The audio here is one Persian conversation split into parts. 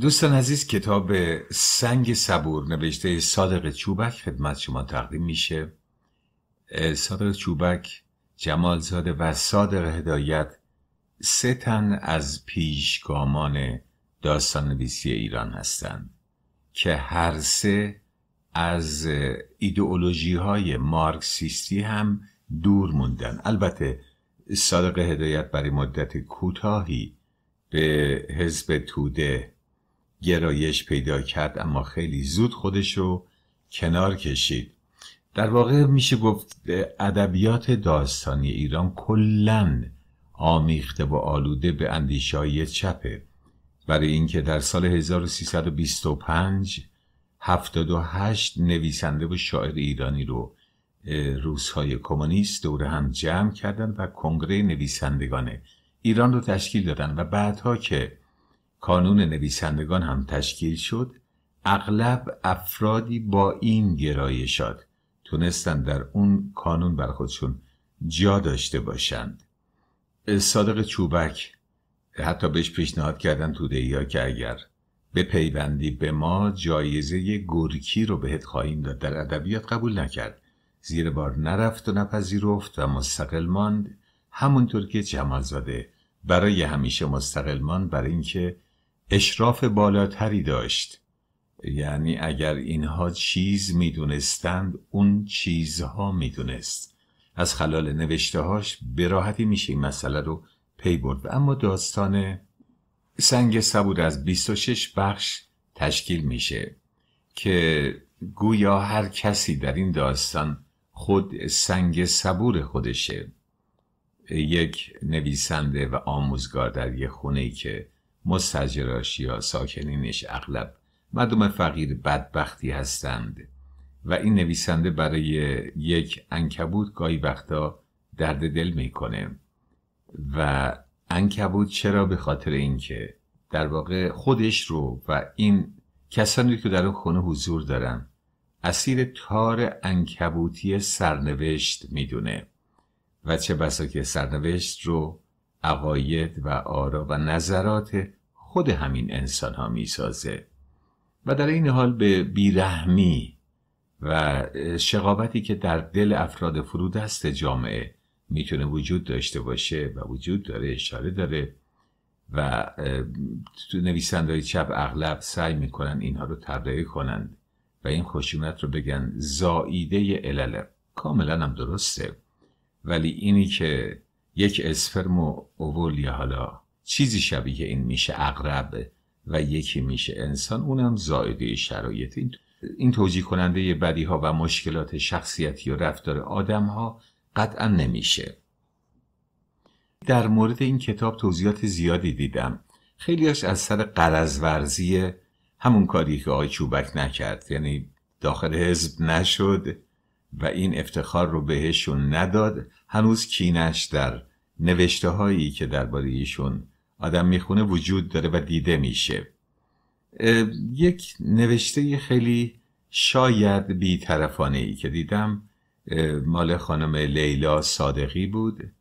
دوستان عزیز کتاب سنگ صبور نوشته صادق چوبک خدمت شما تقدیم میشه صادق چوبک جمالزاده و صادق هدایت سه تن از پیشگامان داستان نویسی ایران هستند که هر سه از ایدئولوژی های مارکسیستی هم دور موندن البته صادق هدایت برای مدت کوتاهی به حزب توده گرایش پیدا کرد اما خیلی زود خودش رو کنار کشید در واقع میشه گفت ادبیات داستانی ایران کلا آمیخته و آلوده به اندیشایی چپه برای اینکه در سال 1325 78 نویسنده و شاعر ایرانی رو روزهای کمونیست دور هم جمع کردند و کنگره نویسندگان ایران رو تشکیل دادن و بعدها که کانون نویسندگان هم تشکیل شد اغلب افرادی با این گرایشات تونستن در اون کانون بر خودشون جا داشته باشند صادق چوبک حتی بهش پیشنهاد کردن تو دیا که اگر به پیوندی به ما جایزه گرکی رو بهت خواهیم داد در ادبیات قبول نکرد زیر بار نرفت و نپذیرفت و مستقل ماند همونطور که جمالزاده برای همیشه مستقل ماند برای اینکه اشراف بالاتری داشت یعنی اگر اینها چیز میدونستند اون چیزها میدونست از خلال نوشته هاش به راحتی میشه این مسئله رو پی برد اما داستان سنگ صبور از 26 بخش تشکیل میشه که گویا هر کسی در این داستان خود سنگ صبور خودشه یک نویسنده و آموزگار در یه خونه ای که یا ساکنینش اغلب مردم فقیر بدبختی هستند و این نویسنده برای یک انکبوت گاهی وقتا درد دل میکنه و انکبوت چرا به خاطر اینکه در واقع خودش رو و این کسانی که در اون خونه حضور دارن اسیر تار انکبوتی سرنوشت میدونه و چه بسا که سرنوشت رو عقاید و آرا و نظرات خود همین انسان ها می سازه و در این حال به بیرحمی و شقابتی که در دل افراد فرودست جامعه میتونه وجود داشته باشه و وجود داره اشاره داره و نویسنده چپ اغلب سعی میکنن اینها رو تبرئه کنند و این خشونت رو بگن زائیده علل کاملا هم درسته ولی اینی که یک اسپرم اوول یا حالا چیزی شبیه این میشه اقرب و یکی میشه انسان اونم زائده شرایط این این توجیه کننده بدی ها و مشکلات شخصیتی و رفتار آدم ها قطعا نمیشه در مورد این کتاب توضیحات زیادی دیدم خیلیاش از سر قرض همون کاری که آقای چوبک نکرد یعنی داخل حزب نشد و این افتخار رو بهشون نداد هنوز کینش در نوشته هایی که درباره ایشون آدم میخونه وجود داره و دیده میشه یک نوشته خیلی شاید بیطرفانه ای که دیدم مال خانم لیلا صادقی بود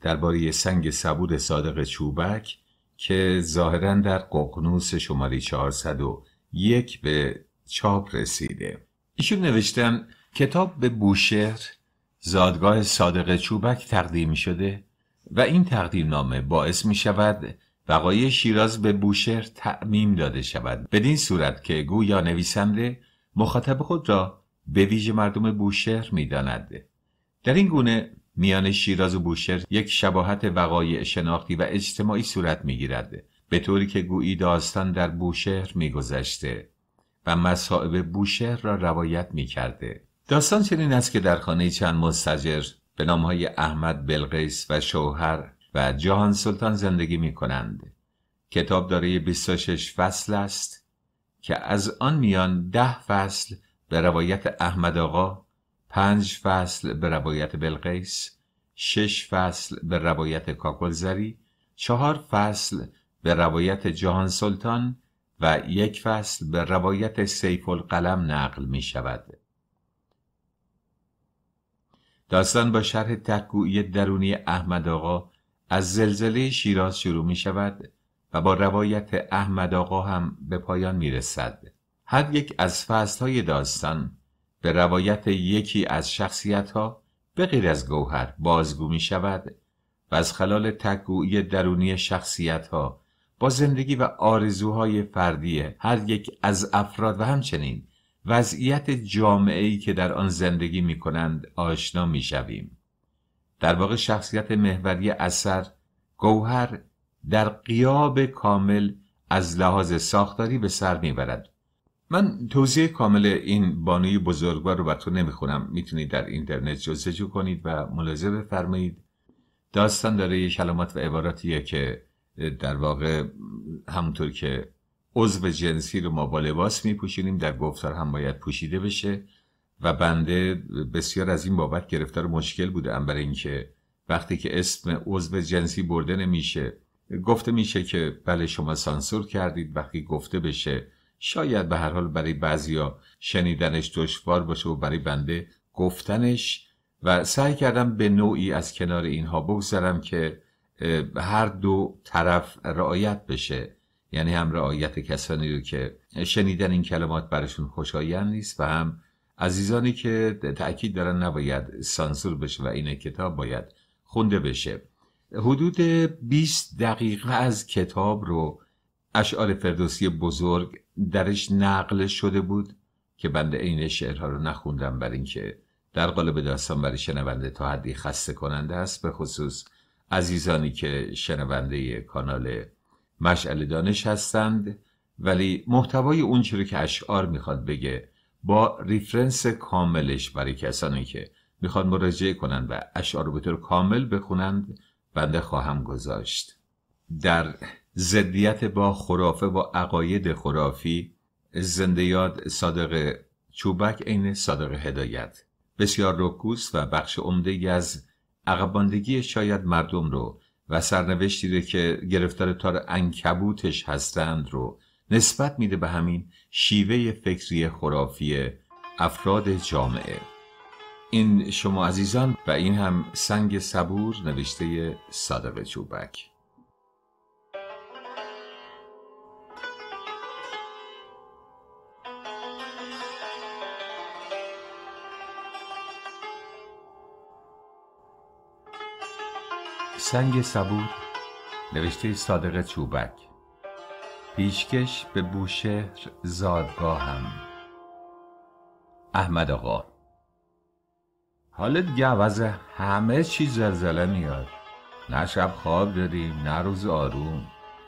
درباره سنگ صبور صادق چوبک که ظاهرا در ققنوس شماره 401 به چاپ رسیده ایشون نوشتن کتاب به بوشهر زادگاه صادق چوبک تقدیم شده و این تقدیم نامه باعث می شود وقای شیراز به بوشهر تعمیم داده شود بدین صورت که گویا نویسنده مخاطب خود را به ویژه مردم بوشهر می داند. در این گونه میان شیراز و بوشهر یک شباهت وقایع شناختی و اجتماعی صورت می گیرد به طوری که گویی داستان در بوشهر می گذشته و مصائب بوشهر را روایت می کرده. داستان چنین است که در خانه چند مستجر به نامهای احمد بلقیس و شوهر و جهان سلطان زندگی می کنند. کتاب دارای 26 فصل است که از آن میان ده فصل به روایت احمد آقا، پنج فصل به روایت بلقیس، شش فصل به روایت کاکلزری، چهار فصل به روایت جهان سلطان و یک فصل به روایت سیف القلم نقل می شود. داستان با شرح تکگویی درونی احمد آقا از زلزله شیراز شروع می شود و با روایت احمد آقا هم به پایان می رسد. هر یک از های داستان به روایت یکی از شخصیت ها به غیر از گوهر بازگو می شود و از خلال تکگویی درونی شخصیت ها با زندگی و آرزوهای فردی هر یک از افراد و همچنین وضعیت جامعه ای که در آن زندگی می کنند آشنا می شویم. در واقع شخصیت محوری اثر گوهر در قیاب کامل از لحاظ ساختاری به سر میبرد من توضیح کامل این بانوی بزرگوار رو براتون نمیخونم میتونید در اینترنت جستجو کنید و ملاحظه بفرمایید داستان داره یه و عباراتیه که در واقع همونطور که عضو جنسی رو ما با لباس میپوشونیم در گفتار هم باید پوشیده بشه و بنده بسیار از این بابت گرفتار مشکل ام برای اینکه وقتی که اسم عضو جنسی برده نمیشه گفته میشه که بله شما سانسور کردید وقتی گفته بشه شاید به هر حال برای بعضیا شنیدنش دشوار باشه و برای بنده گفتنش و سعی کردم به نوعی از کنار اینها بگذرم که هر دو طرف رعایت بشه یعنی هم رعایت کسانی رو که شنیدن این کلمات برشون خوشایند نیست و هم عزیزانی که تاکید دارن نباید سانسور بشه و این کتاب باید خونده بشه حدود 20 دقیقه از کتاب رو اشعار فردوسی بزرگ درش نقل شده بود که بند عین شعرها رو نخوندم بر اینکه در قالب داستان برای شنونده تا حدی خسته کننده است به خصوص عزیزانی که شنونده کانال مشعل دانش هستند ولی محتوای اون چرا که اشعار میخواد بگه با ریفرنس کاملش برای کسانی که میخواد مراجعه کنند و اشعار رو به طور کامل بخونند بنده خواهم گذاشت در زدیت با خرافه و عقاید خرافی زنده یاد صادق چوبک عین صادق هدایت بسیار رکوس و بخش عمده از عقباندگی شاید مردم رو و سرنوشتی رو که گرفتار تار انکبوتش هستند رو نسبت میده به همین شیوه فکری خرافی افراد جامعه این شما عزیزان و این هم سنگ صبور نوشته صادق چوبک سنگ صبور نوشته صادق چوبک پیشکش به بوشهر زادگاهم احمد آقا حالت گوز همه چیز زلزله میاد نه شب خواب داریم نه روز آروم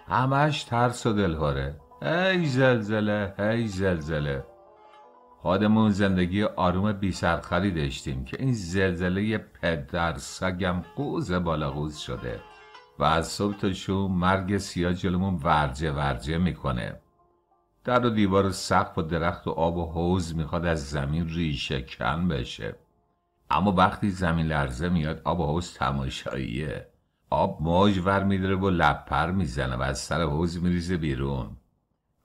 همش ترس و دلهاره ای زلزله هی زلزله خودمون زندگی آروم بی بیسرخری داشتیم که این زلزله پدر سگم قوز بالا قوز شده و از صبح تا شو مرگ سیاه جلومون ورجه ورجه میکنه در و دیوار و سقف و درخت و آب و حوز میخواد از زمین ریشه کن بشه اما وقتی زمین لرزه میاد آب و حوز تماشاییه آب موج ور میداره و لپر میزنه و از سر حوز میریزه بیرون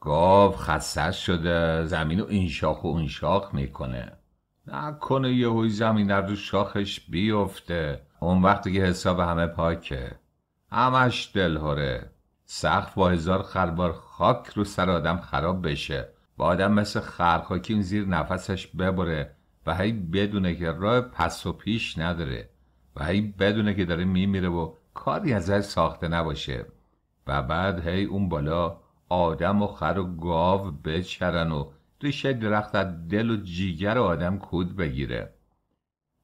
گاو خسته شده زمین رو این شاخ و اون شاخ میکنه نکنه یه هوی زمین رو شاخش بیفته اون وقتی که حساب همه پاکه همش دلهوره سخت با هزار خربار خاک رو سر آدم خراب بشه با آدم مثل خرخاکی این زیر نفسش ببره و هی بدونه که راه پس و پیش نداره و هی بدونه که داره میمیره و کاری ازش ساخته نباشه و بعد هی اون بالا آدم و خر و گاو بچرن و ریشه درخت از دل و جیگر آدم کود بگیره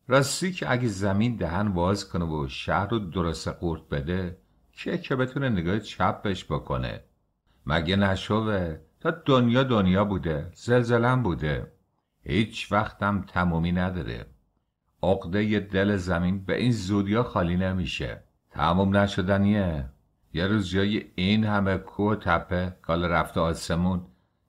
راستی که اگه زمین دهن باز کنه و شهر رو درست قورت بده که که بتونه نگاه چپش بکنه مگه نشوه تا دنیا دنیا بوده زلزلم بوده هیچ وقتم تمومی نداره عقده دل زمین به این زودیا خالی نمیشه تموم نشدنیه یه روز جای این همه کوه و تپه کال رفته آسمون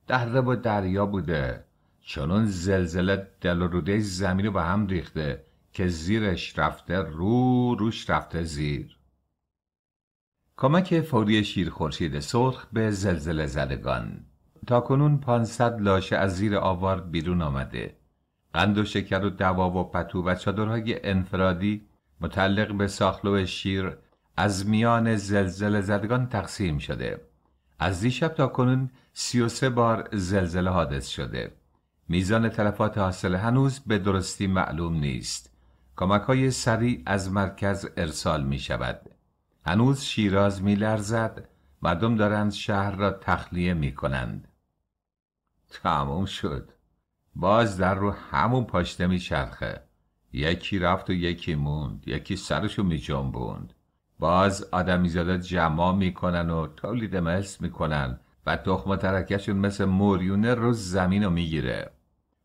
دهره با دریا بوده چون زلزله دل و روده زمین رو به هم ریخته که زیرش رفته رو روش رفته زیر کمک فوری شیر خورشید سرخ به زلزله زدگان تا کنون 500 لاشه از زیر آوار بیرون آمده قند و شکر و دوا و پتو و چادرهای انفرادی متعلق به ساخلو شیر از میان زلزله زدگان تقسیم شده از دیشب تا کنون 33 بار زلزله حادث شده میزان تلفات حاصل هنوز به درستی معلوم نیست کمک های سریع از مرکز ارسال می شود هنوز شیراز می لرزد مردم دارند شهر را تخلیه می کنند تموم شد باز در رو همون پاشته می یکی رفت و یکی موند یکی سرشو می جنبوند باز آدمی زاده جمع میکنن و تولید مس میکنن و تخم ترکشون مثل موریونه رو زمین رو میگیره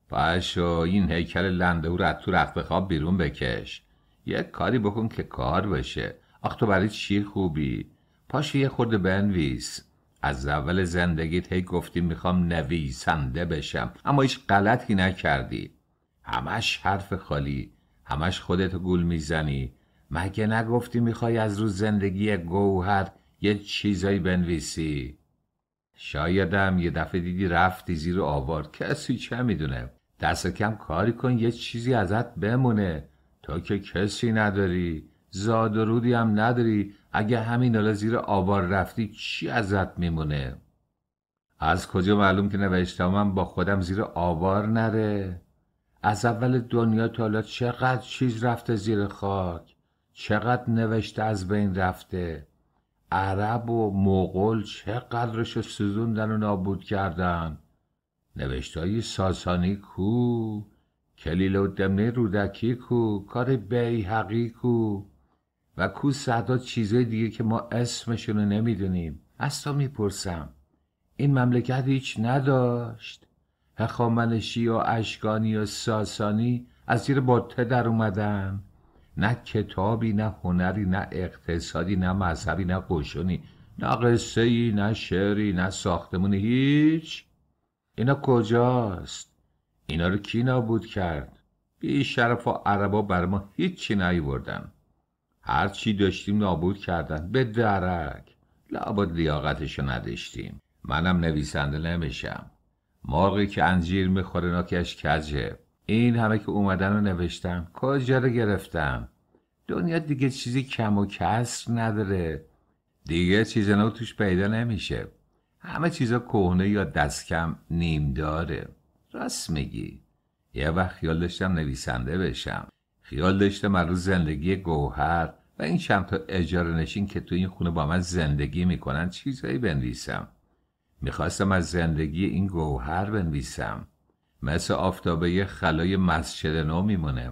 پاشو این هیکل لنده او رو از تو رخت خواب بیرون بکش یه کاری بکن که کار بشه آخ تو برای چی خوبی پاشو یه خورده بنویس از اول زندگیت هی گفتی میخوام نویسنده بشم اما هیچ غلطی نکردی همش حرف خالی همش خودتو گول میزنی مگه نگفتی میخوای از روز زندگی گوهر یه چیزایی بنویسی شایدم یه دفعه دیدی رفتی زیر آوار کسی چه میدونه دست کم کاری کن یه چیزی ازت بمونه تا که کسی نداری زاد و رودی هم نداری اگه همین حالا زیر آوار رفتی چی ازت میمونه از کجا معلوم که نوشتهمم با خودم زیر آوار نره از اول دنیا تا حالا چقدر چیز رفته زیر خاک چقدر نوشته از بین رفته عرب و مغول چقدرش سوزوندن و نابود کردن های ساسانی کو کلیل و دمنه رودکی کو کار حقی کو و کو صدا چیزای دیگه که ما اسمشون نمیدونیم از میپرسم این مملکت هیچ نداشت هخامنشی و اشکانی و ساسانی از زیر باته در اومدن نه کتابی نه هنری نه اقتصادی نه مذهبی نه قشونی نه قصه ای نه شعری نه ساختمونی هیچ اینا کجاست اینا رو کی نابود کرد بی شرف و عربا بر ما هیچی نیوردن هر چی داشتیم نابود کردن به درک لابد لیاقتشو نداشتیم منم نویسنده نمیشم مرغی که انجیر میخوره ناکش کجه این همه که اومدن و نوشتم کجا رو گرفتم دنیا دیگه چیزی کم و کسر نداره دیگه چیز نو توش پیدا نمیشه همه چیزا کهنه یا دستکم نیم داره راست میگی یه وقت خیال داشتم نویسنده بشم خیال داشتم از زندگی گوهر و این چند تا اجاره نشین که تو این خونه با من زندگی میکنن چیزایی بنویسم میخواستم از زندگی این گوهر بنویسم مثل آفتابه خلای مسجد نو میمونه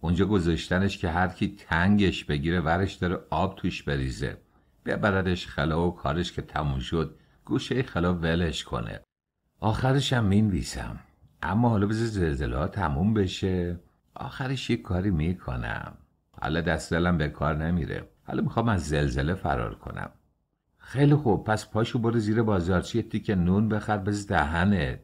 اونجا گذاشتنش که هر کی تنگش بگیره ورش داره آب توش بریزه ببردش خلا و کارش که تموم شد گوشه خلا ولش کنه آخرشم هم مینویسم اما حالا بذار زلزله ها تموم بشه آخرش یه کاری میکنم حالا دست دلم به کار نمیره حالا میخوام از زلزله فرار کنم خیلی خوب پس پاشو برو زیر بازارچی تی که نون بخر بز دهنت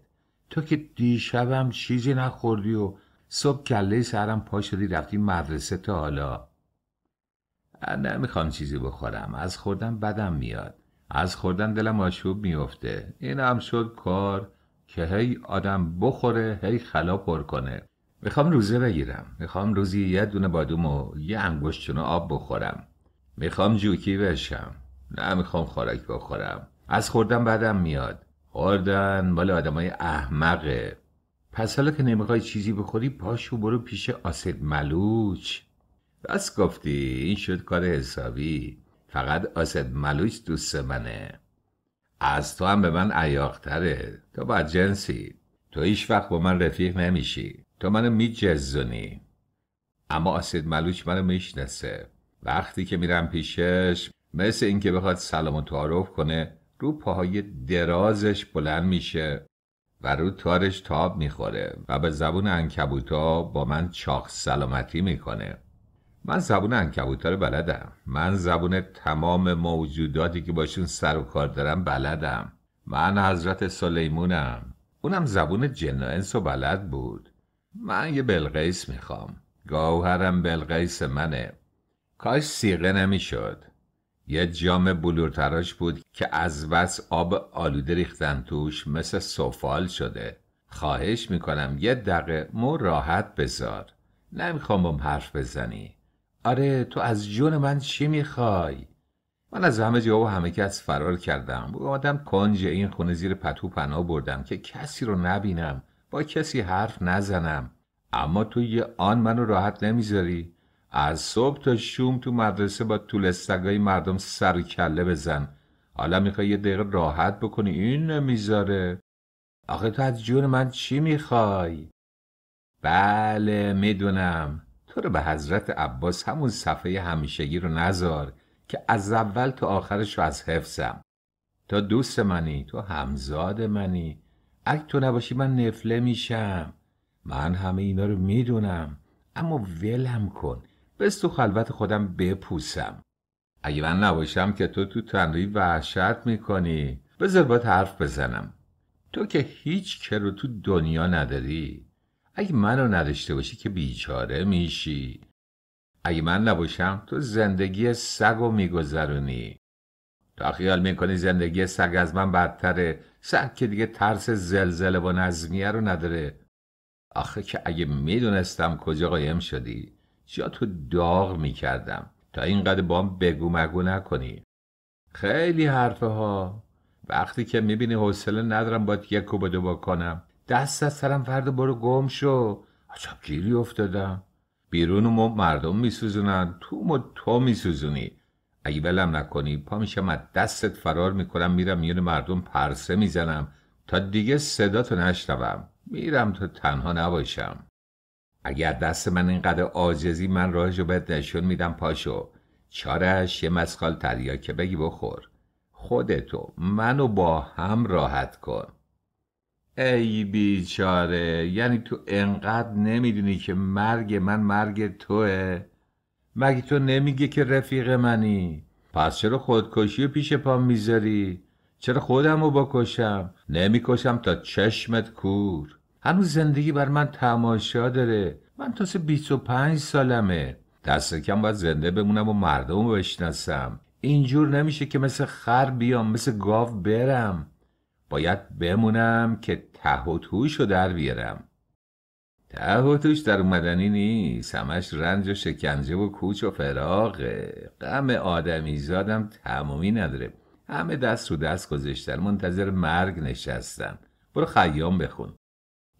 تو که دیشبم چیزی نخوردی و صبح کله سرم پا شدی رفتی مدرسه تا حالا نمیخوام چیزی بخورم از خوردن بدم میاد از خوردن دلم آشوب میفته این هم شد کار که هی آدم بخوره هی خلا پر کنه میخوام روزه بگیرم میخوام روزی یه دونه بادوم و یه انگشت آب بخورم میخوام جوکی بشم نه میخوام خوراک بخورم از خوردن بدم میاد خوردن مال های احمقه پس حالا که نمیخوای چیزی بخوری پاشو برو پیش آسید ملوچ بس گفتی این شد کار حسابی فقط آسد ملوچ دوست منه از تو هم به من عیاقتره تو با جنسی تو هیچ وقت با من رفیق نمیشی تو منو میجزونی اما آسید ملوچ منو میشناسه وقتی که میرم پیشش مثل اینکه بخواد سلام و تعارف کنه رو پاهای درازش بلند میشه و رو تارش تاب میخوره و به زبون انکبوتا با من چاخ سلامتی میکنه من زبون انکبوتا رو بلدم من زبون تمام موجوداتی که باشون سر و کار دارم بلدم من حضرت سلیمونم اونم زبون جن و بلد بود من یه بلقیس میخوام گوهرم بلقیس منه کاش سیغه نمیشد یه جام بلورتراش بود که از بس آب آلوده ریختن توش مثل سفال شده خواهش میکنم یه دقیقه مو راحت بذار نمیخوام بام حرف بزنی آره تو از جون من چی میخوای؟ من از همه جا و همه کس فرار کردم آدم کنج این خونه زیر پتو پناه بردم که کسی رو نبینم با کسی حرف نزنم اما تو یه آن منو راحت نمیذاری از صبح تا شوم تو مدرسه با طول سگای مردم سر و کله بزن حالا میخوای یه دقیقه راحت بکنی این نمیذاره آخه تو از جون من چی میخوای؟ بله میدونم تو رو به حضرت عباس همون صفحه همیشگی رو نذار که از اول تا آخرش رو از حفظم تو دوست منی تو همزاد منی اگه تو نباشی من نفله میشم من همه اینا رو میدونم اما ولم کن بس تو خلوت خودم بپوسم اگه من نباشم که تو تو تنری وحشت میکنی بذار باید حرف بزنم تو که هیچ که رو تو دنیا نداری اگه منو نداشته باشی که بیچاره میشی اگه من نباشم تو زندگی سگ و میگذرونی تا خیال میکنی زندگی سگ از من بدتره سگ که دیگه ترس زلزله و نظمیه رو نداره آخه که اگه میدونستم کجا قایم شدی جا تو داغ میکردم تا اینقدر بام بگو مگو نکنی خیلی حرفه ها وقتی که میبینی حوصله ندارم باید یک و با بکنم دست از سرم فردا برو گم شو عجب گیری افتادم بیرون و مردم میسوزونن تو و تو میسوزونی اگه ولم نکنی پا میشم از دستت فرار میکنم میرم میون مردم پرسه میزنم تا دیگه صدا تو نشنوم میرم تا تنها نباشم اگر دست من اینقدر آجزی من راهشو بهت نشون میدم پاشو چارش یه مسخال که بگی بخور خودتو منو با هم راحت کن ای بیچاره یعنی تو انقدر نمیدونی که مرگ من مرگ توه مگه تو نمیگه که رفیق منی پس چرا خودکشی و پیش پام میذاری چرا خودم رو بکشم نمیکشم تا چشمت کور هنوز زندگی بر من تماشا داره من و پنج سالمه دست کم باید زنده بمونم و مردم رو بشناسم اینجور نمیشه که مثل خر بیام مثل گاو برم باید بمونم که ته و توش رو در بیارم ته و توش در اومدنی نیست همش رنج و شکنجه و کوچ و فراغه غم آدمی زادم تمامی نداره همه دست رو دست گذاشتن منتظر مرگ نشستن برو خیام بخون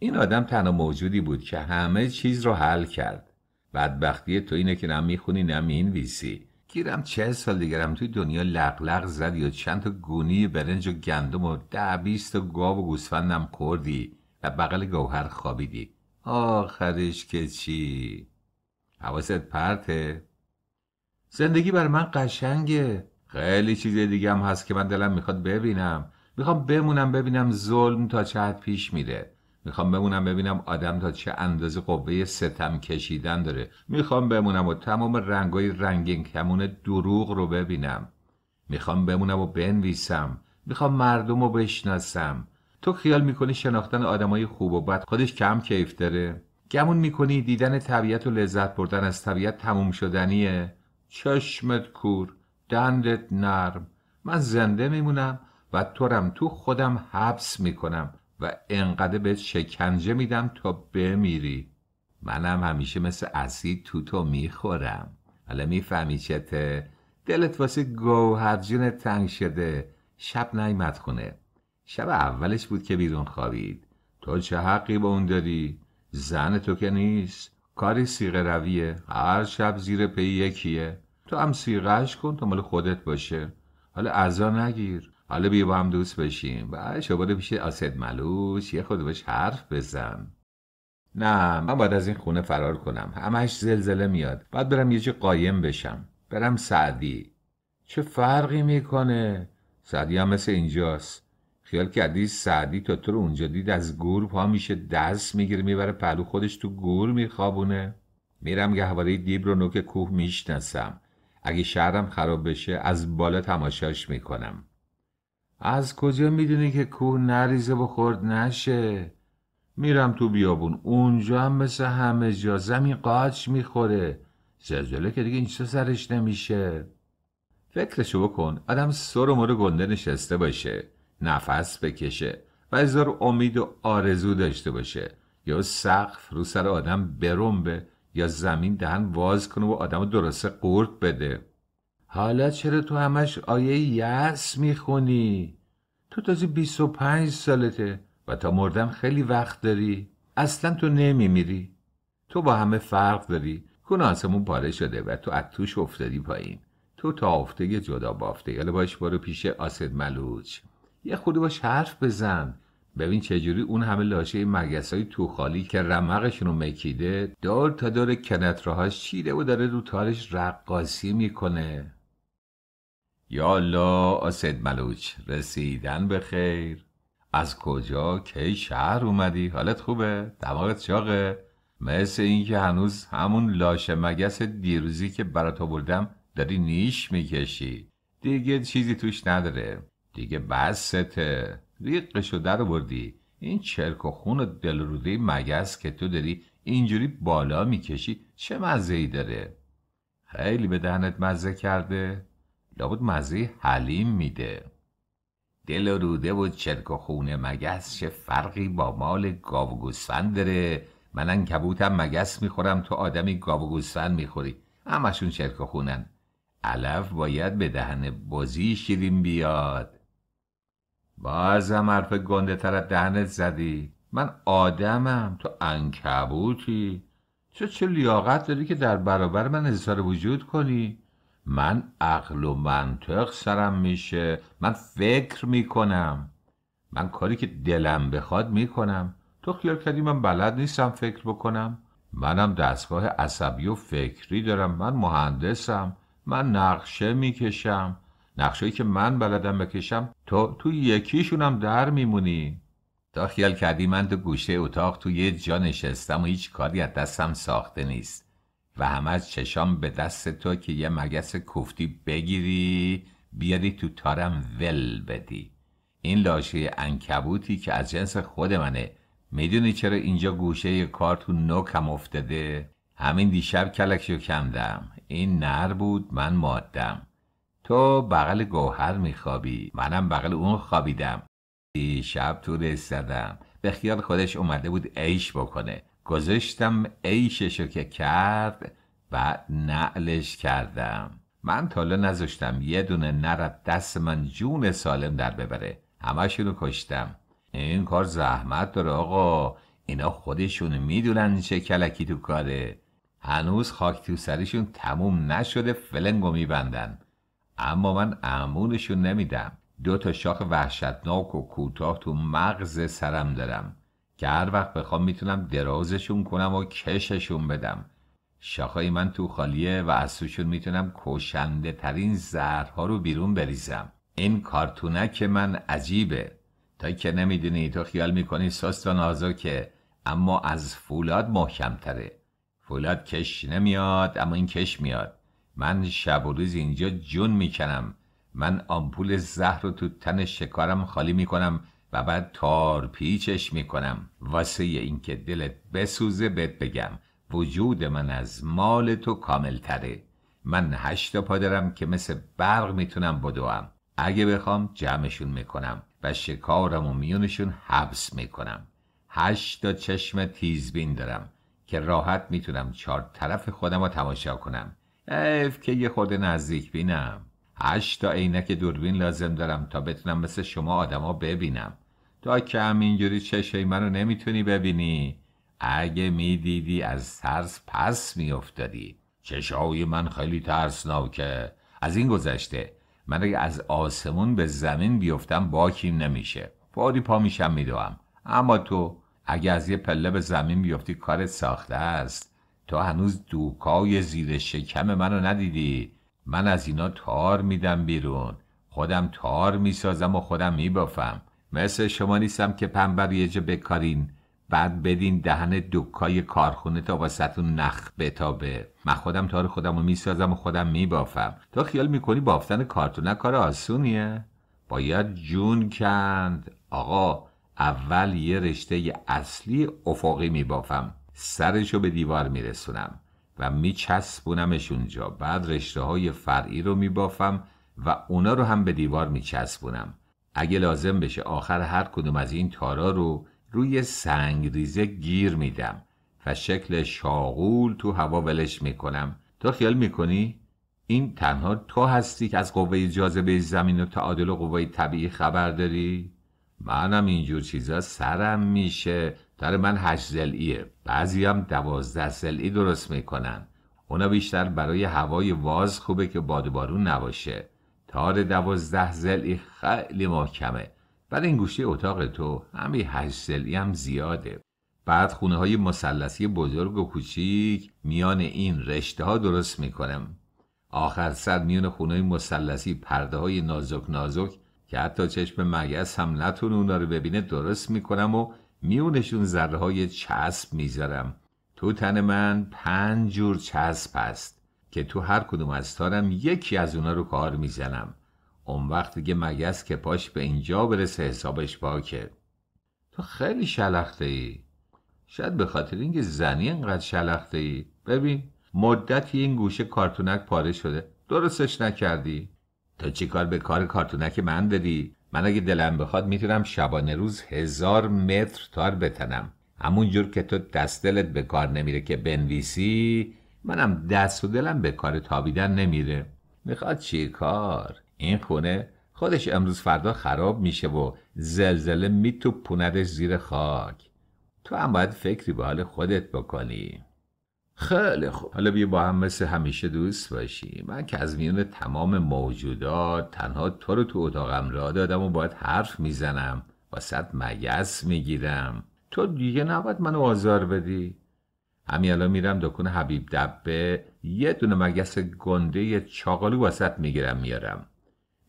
این آدم تنها موجودی بود که همه چیز رو حل کرد بدبختی تو اینه که نه میخونی نه ویسی. گیرم چه سال دیگرم توی دنیا لقلق زدی و چند تا گونی برنج و گندم و ده بیست تا گاو و گوسفندم کردی و بغل گوهر خوابیدی آخرش که چی حواست پرته زندگی بر من قشنگه خیلی چیز دیگه هم هست که من دلم میخواد ببینم میخوام بمونم ببینم ظلم تا چقدر پیش میره میخوام بمونم ببینم آدم تا چه اندازه قوه ستم کشیدن داره میخوام بمونم و تمام رنگای رنگین کمون دروغ رو ببینم میخوام بمونم و بنویسم میخوام مردم رو بشناسم تو خیال میکنی شناختن آدمای خوب و بد خودش کم کیف داره گمون میکنی دیدن طبیعت و لذت بردن از طبیعت تموم شدنیه چشمت کور دندت نرم من زنده میمونم و تو رم تو خودم حبس میکنم و انقدر به شکنجه میدم تا بمیری منم همیشه مثل اسید توتو میخورم حالا میفهمی چته دلت واسه جون تنگ شده شب نیمت خونه شب اولش بود که بیرون خوابید تو چه حقی به اون داری زن تو که نیست کاری سیغه رویه هر شب زیر پی یکیه تو هم سیغهش کن تا مال خودت باشه حالا ازا نگیر حالا بیا با هم دوست بشیم و شباره پیش آسد ملوش یه خود بهش حرف بزن نه من باید از این خونه فرار کنم همش زلزله میاد باید برم یه جا قایم بشم برم سعدی چه فرقی میکنه سعدی هم مثل اینجاست خیال کردی سعدی تا تو رو اونجا دید از گور پا میشه دست میگیره میبره پلو خودش تو گور میخوابونه میرم گهواره دیب رو نوک کوه میشناسم اگه شهرم خراب بشه از بالا تماشاش میکنم از کجا میدونی که کوه نریزه بخورد نشه میرم تو بیابون اونجا هم مثل همه جا زمین قاچ میخوره زلزله که دیگه این سرش نمیشه فکرشو بکن آدم سر و مورو گنده نشسته باشه نفس بکشه و ازار امید و آرزو داشته باشه یا سقف رو سر آدم برنبه یا زمین دهن واز کنه و آدم درسته قورت بده حالا چرا تو همش آیه یس میخونی؟ تو تازه 25 سالته و تا مردم خیلی وقت داری اصلا تو نمیمیری تو با همه فرق داری کون آسمون پاره شده و تو توش افتادی پایین تو تا یه جدا بافته یاله باش برو پیش آسد ملوچ یه خودی باش حرف بزن ببین چجوری اون همه لاشه مگس های توخالی که رمقشون رو مکیده دور تا دور کنتراهاش چیده و داره رو تارش رقاسی میکنه یا الله آسد ملوچ رسیدن به خیر از کجا کی شهر اومدی حالت خوبه دماغت چاقه مثل اینکه هنوز همون لاشه مگس دیروزی که برات بردم داری نیش میکشی دیگه چیزی توش نداره دیگه بسته ریقشو در بردی این چرک و خون و دلروده مگس که تو داری اینجوری بالا میکشی چه مزه ای داره خیلی به دهنت مزه کرده لابد مزه حلیم میده دل و روده و چرک و خونه مگس چه فرقی با مال گاو و گوسفند داره من انکبوتم مگس میخورم تو آدمی گاو گوسفند میخوری همشون چرک و خونن علف باید به دهن بازی شیرین بیاد بازم حرف گنده تر دهنت زدی من آدمم تو انکبوتی تو چه لیاقت داری که در برابر من اظهار وجود کنی من عقل و منطق سرم میشه من فکر میکنم من کاری که دلم بخواد میکنم تو خیال کردی من بلد نیستم فکر بکنم منم دستگاه عصبی و فکری دارم من مهندسم من نقشه میکشم نقشهایی که من بلدم بکشم تو تو یکیشونم در میمونی تا خیال کردی من تو گوشه اتاق تو یه جا نشستم و هیچ کاری از دستم ساخته نیست و همه از چشام به دست تو که یه مگس کوفتی بگیری بیاری تو تارم ول بدی این لاشه انکبوتی که از جنس خود منه میدونی چرا اینجا گوشه کار تو نوکم افتاده همین دیشب کلکشو کمدم این نر بود من مادم تو بغل گوهر میخوابی منم بغل اون خوابیدم دیشب تو رسدم به خیال خودش اومده بود عیش بکنه گذاشتم عیششو که کرد و نعلش کردم من تالا نذاشتم یه دونه نرد دست من جون سالم در ببره همشونو کشتم این کار زحمت داره آقا اینا خودشون میدونن چه کلکی تو کاره هنوز خاک تو سرشون تموم نشده فلنگو میبندن اما من امونشون نمیدم دو تا شاخ وحشتناک و کوتاه تو مغز سرم دارم که هر وقت بخوام میتونم درازشون کنم و کششون بدم شاخهای من تو خالیه و از سوشون میتونم کشنده ترین زهرها رو بیرون بریزم این کارتونک من عجیبه تا که نمیدونی تو خیال میکنی سست و نازکه اما از فولاد محکمتره فولاد کش نمیاد اما این کش میاد من شب و روز اینجا جون میکنم من آمپول زهر رو تو تن شکارم خالی میکنم و بعد تار پیچش میکنم واسه اینکه دلت بسوزه بهت بگم وجود من از مال تو کامل تره من هشتا پا دارم که مثل برق میتونم بدوم اگه بخوام جمعشون میکنم و شکارم و میونشون حبس میکنم هشتا چشم تیزبین دارم که راحت میتونم چهار طرف خودم رو تماشا کنم اف که یه خود نزدیک بینم هشت تا عینک دوربین لازم دارم تا بتونم مثل شما آدما ببینم تا که همینجوری چشم منو نمیتونی ببینی اگه میدیدی از ترس پس میافتادی چشای من خیلی ترسناکه از این گذشته من اگه از آسمون به زمین بیفتم باکیم نمیشه فوری پا میشم میدوم اما تو اگه از یه پله به زمین بیفتی کارت ساخته است تو هنوز دوکای زیر شکم منو ندیدی من از اینا تار میدم بیرون خودم تار میسازم و خودم میبافم مثل شما نیستم که پنبر یه جا بکارین بعد بدین دهن دکای کارخونه تا واسطون نخ بتابه من خودم تار خودم رو میسازم و خودم میبافم تا خیال میکنی بافتن کارتونه کار آسونیه باید جون کند آقا اول یه رشته اصلی افقی میبافم سرشو به دیوار میرسونم و میچسبونمش اونجا بعد رشته های فرعی رو میبافم و اونا رو هم به دیوار میچسبونم اگه لازم بشه آخر هر کدوم از این تارا رو روی سنگ ریزه گیر میدم و شکل شاغول تو هوا ولش میکنم تو خیال میکنی؟ این تنها تو هستی که از قوه جاذبه زمین و تعادل و قوه طبیعی خبر داری؟ منم اینجور چیزا سرم میشه داره من هشت زلیه بعضی هم دوازده زلی درست میکنن اونا بیشتر برای هوای واز خوبه که بادبارون نباشه تار دوازده زلی خیلی محکمه بعد این گوشه اتاق تو همین هشت زلی هم زیاده بعد خونه های مسلسی بزرگ و کوچیک میان این رشته ها درست میکنم آخر سر میان خونه های مسلسی پرده های نازک نازک که حتی چشم مگس هم نتونه اونا رو ببینه درست میکنم و میونشون ذره های چسب میذارم تو تن من پنج جور چسب هست که تو هر کدوم از تارم یکی از اونا رو کار میزنم اون وقت دیگه مگس که پاش به اینجا برسه حسابش باکه تو خیلی شلخته ای شاید به خاطر اینکه زنی انقدر شلخته ای ببین مدتی این گوشه کارتونک پاره شده درستش نکردی تا چی کار به کار کارتونک من داری من اگه دلم بخواد میتونم شبانه روز هزار متر تار بتنم همون جور که تو دست دلت به کار نمیره که بنویسی منم دست و دلم به کار تابیدن نمیره میخواد چی کار این خونه خودش امروز فردا خراب میشه و زلزله پوندش زیر خاک تو هم باید فکری به حال خودت بکنی خیلی خوب حالا بیا با هم مثل همیشه دوست باشی من که از میان تمام موجودات تنها تو رو تو اتاقم را دادم و باید حرف میزنم واسط مگس میگیرم تو دیگه نباید منو آزار بدی همین الان میرم دکون حبیب دبه یه دونه مگس گنده چاقالو وسط میگیرم میارم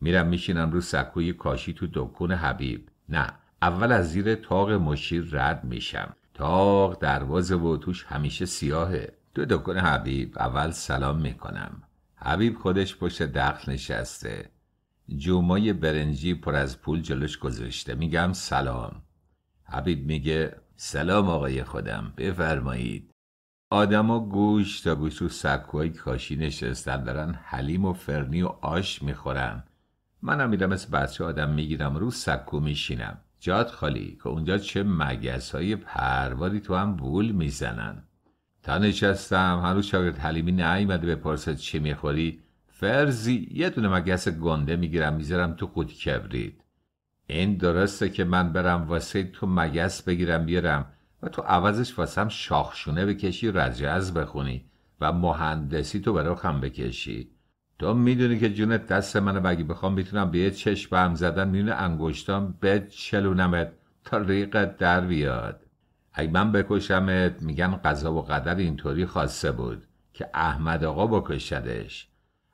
میرم میشینم رو سکوی کاشی تو دکون حبیب نه اول از زیر تاق مشیر رد میشم تاق درواز و توش همیشه سیاهه تو دکون حبیب اول سلام میکنم حبیب خودش پشت دخل نشسته جومای برنجی پر از پول جلوش گذاشته میگم سلام حبیب میگه سلام آقای خودم بفرمایید آدما گوش تا گوشت رو سکوهای کاشی نشستن دارن حلیم و فرنی و آش میخورن منم میرم از بچه آدم میگیرم رو سکو میشینم جاد خالی که اونجا چه مگس های پرواری تو هم بول میزنن تا نشستم روز شاگرد حلیمی نیومده بپرسه چی میخوری فرزی یه دونه مگس گنده میگیرم میذارم تو خود کبرید این درسته که من برم واسه تو مگس بگیرم بیارم و تو عوضش واسم شاخشونه بکشی و رجز بخونی و مهندسی تو خم بکشی تو میدونی که جونت دست منه و اگه بخوام میتونم به یه چشم هم زدن میون انگشتام به چلونمت تا ریقت در بیاد اگه من بکشمت میگن قضا و قدر اینطوری خاصه بود که احمد آقا بکشدش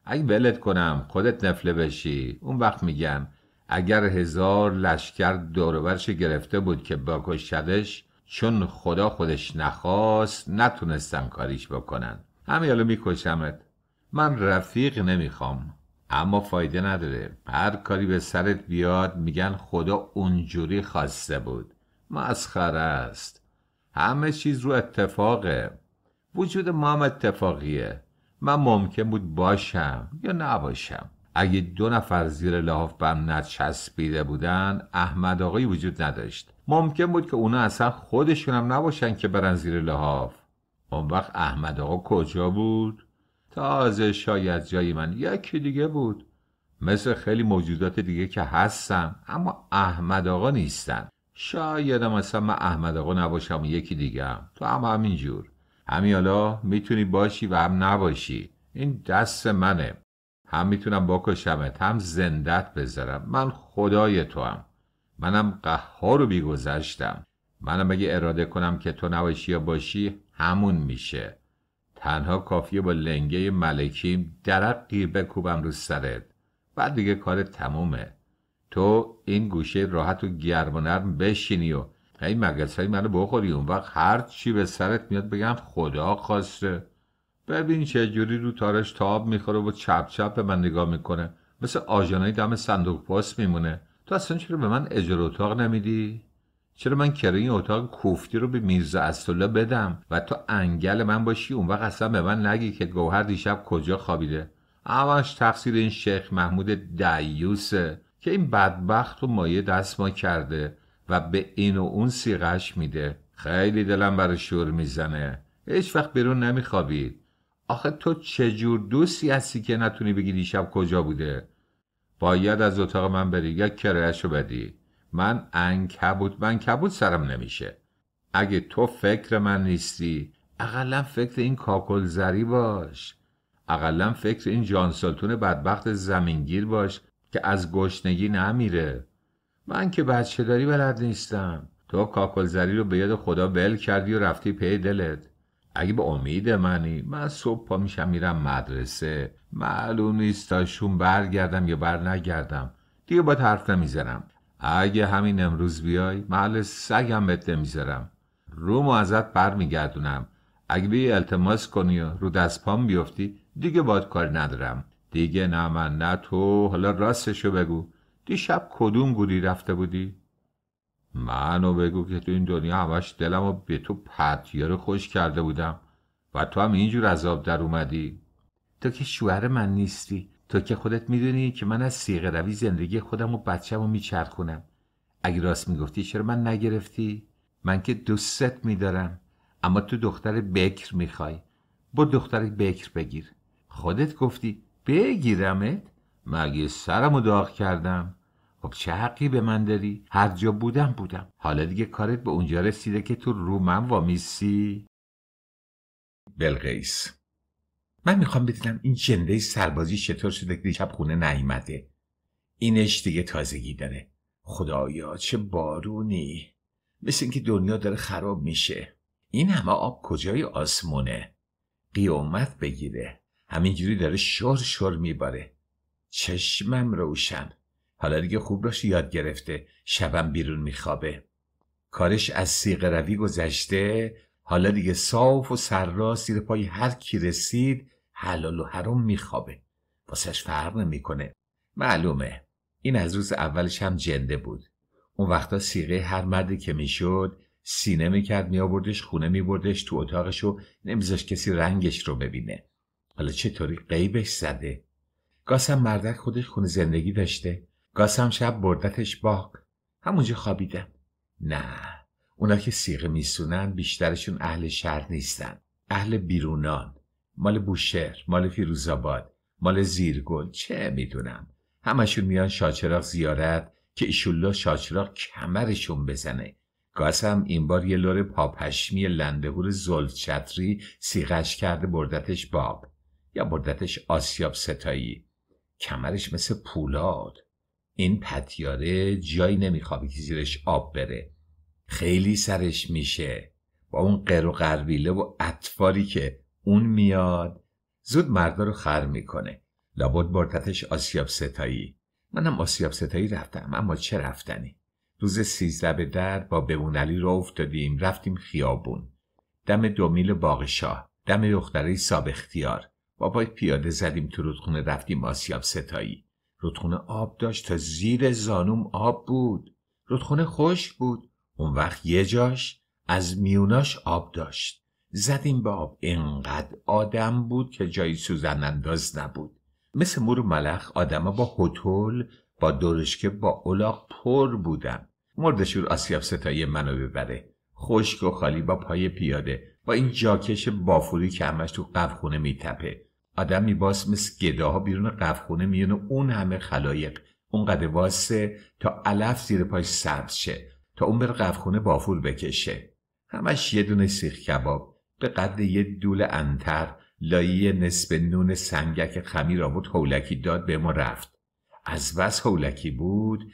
اگه ولت کنم خودت نفله بشی اون وقت میگن اگر هزار لشکر دورورش گرفته بود که بکشدش چون خدا خودش نخواست نتونستم کاریش بکنن همین حالا میکشمت من رفیق نمیخوام اما فایده نداره هر کاری به سرت بیاد میگن خدا اونجوری خواسته بود مسخره است همه چیز رو اتفاقه وجود ما هم اتفاقیه من ممکن بود باشم یا نباشم اگه دو نفر زیر لحاف بم نچسبیده بودن احمد آقایی وجود نداشت ممکن بود که اونا اصلا خودشون هم نباشن که برن زیر لحاف اون وقت احمد آقا کجا بود؟ تازه شاید جای من یکی دیگه بود مثل خیلی موجودات دیگه که هستم اما احمد آقا نیستن شایدم اصلا من احمد آقا نباشم و یکی دیگه هم. تو هم همینجور همین حالا میتونی باشی و هم نباشی این دست منه هم میتونم بکشمت هم زندت بذارم من خدای تو هم منم قهار رو بیگذشتم منم اگه اراده کنم که تو نباشی یا باشی همون میشه تنها کافیه با لنگه ملکیم درقی بکوبم رو سرت بعد دیگه کار تمومه تو این گوشه راحت و گرم و نرم بشینی و این مگس های منو بخوری اون وقت هر چی به سرت میاد بگم خدا خواسته ببین چه جوری رو تارش تاب میخوره و چپ چپ به من نگاه میکنه مثل آژانای دم صندوق پاس میمونه تو اصلا چرا به من اجاره اتاق نمیدی چرا من کرایه این اتاق کوفتی رو به میرزا اسدالله بدم و تو انگل من باشی اون وقت اصلا به من نگی که گوهر دیشب کجا خوابیده اماش تقصیر این شیخ محمود دیوسه که این بدبخت و مایه دست ما کرده و به این و اون سیغش میده خیلی دلم برای شور میزنه هیچ وقت بیرون نمیخوابید آخه تو چجور دوستی هستی که نتونی بگی دیشب کجا بوده باید از اتاق من بری یک کرایشو بدی من انکبوت من کبوت سرم نمیشه اگه تو فکر من نیستی اقلا فکر این کاکل زری باش اقلا فکر این جانسالتون بدبخت زمینگیر باش که از گشنگی نمیره من که بچه داری بلد نیستم تو کاکل زری رو به یاد خدا بل کردی و رفتی پی دلت اگه به امید منی من صبح پا میشم میرم مدرسه معلوم نیست شون برگردم یا بر نگردم دیگه با حرف نمیزنم اگه همین امروز بیای محل سگم بهت نمیذارم رومو ازت برمیگردونم اگه یه التماس کنی و رو دست پام بیفتی دیگه باید کاری ندارم دیگه نه من نه تو حالا راستشو بگو دیشب کدوم گوری رفته بودی منو بگو که تو این دنیا همش دلم و به تو پتیار خوش کرده بودم و تو هم اینجور عذاب در اومدی تو که شوهر من نیستی تو که خودت میدونی که من از سیغه روی زندگی خودم و بچم رو میچرخونم اگه راست میگفتی چرا من نگرفتی؟ من که دوستت میدارم اما تو دختر بکر میخوای با دختر بکر بگیر خودت گفتی بگیرمت مگه سرم و داغ کردم خب چه حقی به من داری هر جا بودم بودم حالا دیگه کارت به اونجا رسیده که تو من وامیسی بلقیس من میخوام بدونم این جنده سربازی چطور شده که دیشب خونه نایمده اینش دیگه تازگی داره خدایا چه بارونی مثل اینکه دنیا داره خراب میشه این همه آب کجای آسمونه قیامت بگیره همینجوری داره شر شور میباره چشمم روشن حالا دیگه خوب راش یاد گرفته شبم بیرون میخوابه کارش از سیق روی گذشته حالا دیگه صاف و سررا زیر پای هر کی رسید حلال و حرام میخوابه واسش فرق نمیکنه معلومه این از روز اولش هم جنده بود اون وقتا سیغه هر مردی که میشد سینه میکرد میآوردش خونه میبردش تو اتاقشو و نمیذاش کسی رنگش رو ببینه حالا چطوری قیبش زده گاسم مردک خودش خونه زندگی داشته گاسم شب بردتش باغ همونجا خوابیدم نه اونا که سیغه میسونن بیشترشون اهل شهر نیستن اهل بیرونان مال بوشهر مال فیروزآباد مال زیرگل چه میدونم همشون میان شاچراغ زیارت که ایشولا شاچراغ کمرشون بزنه گاسم این بار یه لور پاپشمی لندهور زلف چتری سیغش کرده بردتش باب یا بردتش آسیاب ستایی کمرش مثل پولاد این پتیاره جایی نمیخوابه که زیرش آب بره خیلی سرش میشه با اون قر و قربیله و اطفاری که اون میاد زود مردا رو خر میکنه لابد بردتش آسیاب ستایی منم آسیاب ستایی رفتم اما چه رفتنی روز سیزده به در با علی رو افتادیم رفتیم خیابون دم دومیل میل دم دختره ساب اختیار با پیاده زدیم تو رودخونه رفتیم آسیاب ستایی رودخونه آب داشت تا زیر زانوم آب بود رودخونه خوش بود اون وقت یه جاش از میوناش آب داشت زدیم به آب انقدر آدم بود که جایی سوزن انداز نبود مثل مور ملخ آدما با هتل با درشکه با الاغ پر بودن مردشور آسیاب ستایی منو ببره خشک و خالی با پای پیاده با این جاکش بافوری که همش تو قفخونه میتپه آدم میباس مثل گداها بیرون قفخونه میونه اون همه خلایق اونقدر واسه تا علف زیر پاش سبز شه تا اون بره قفخونه بافور بکشه همش یه دونه سیخ کباب به قدر یه دول انتر لایه نسب نون سنگک خمیر آورد هولکی داد به ما رفت از بس هولکی بود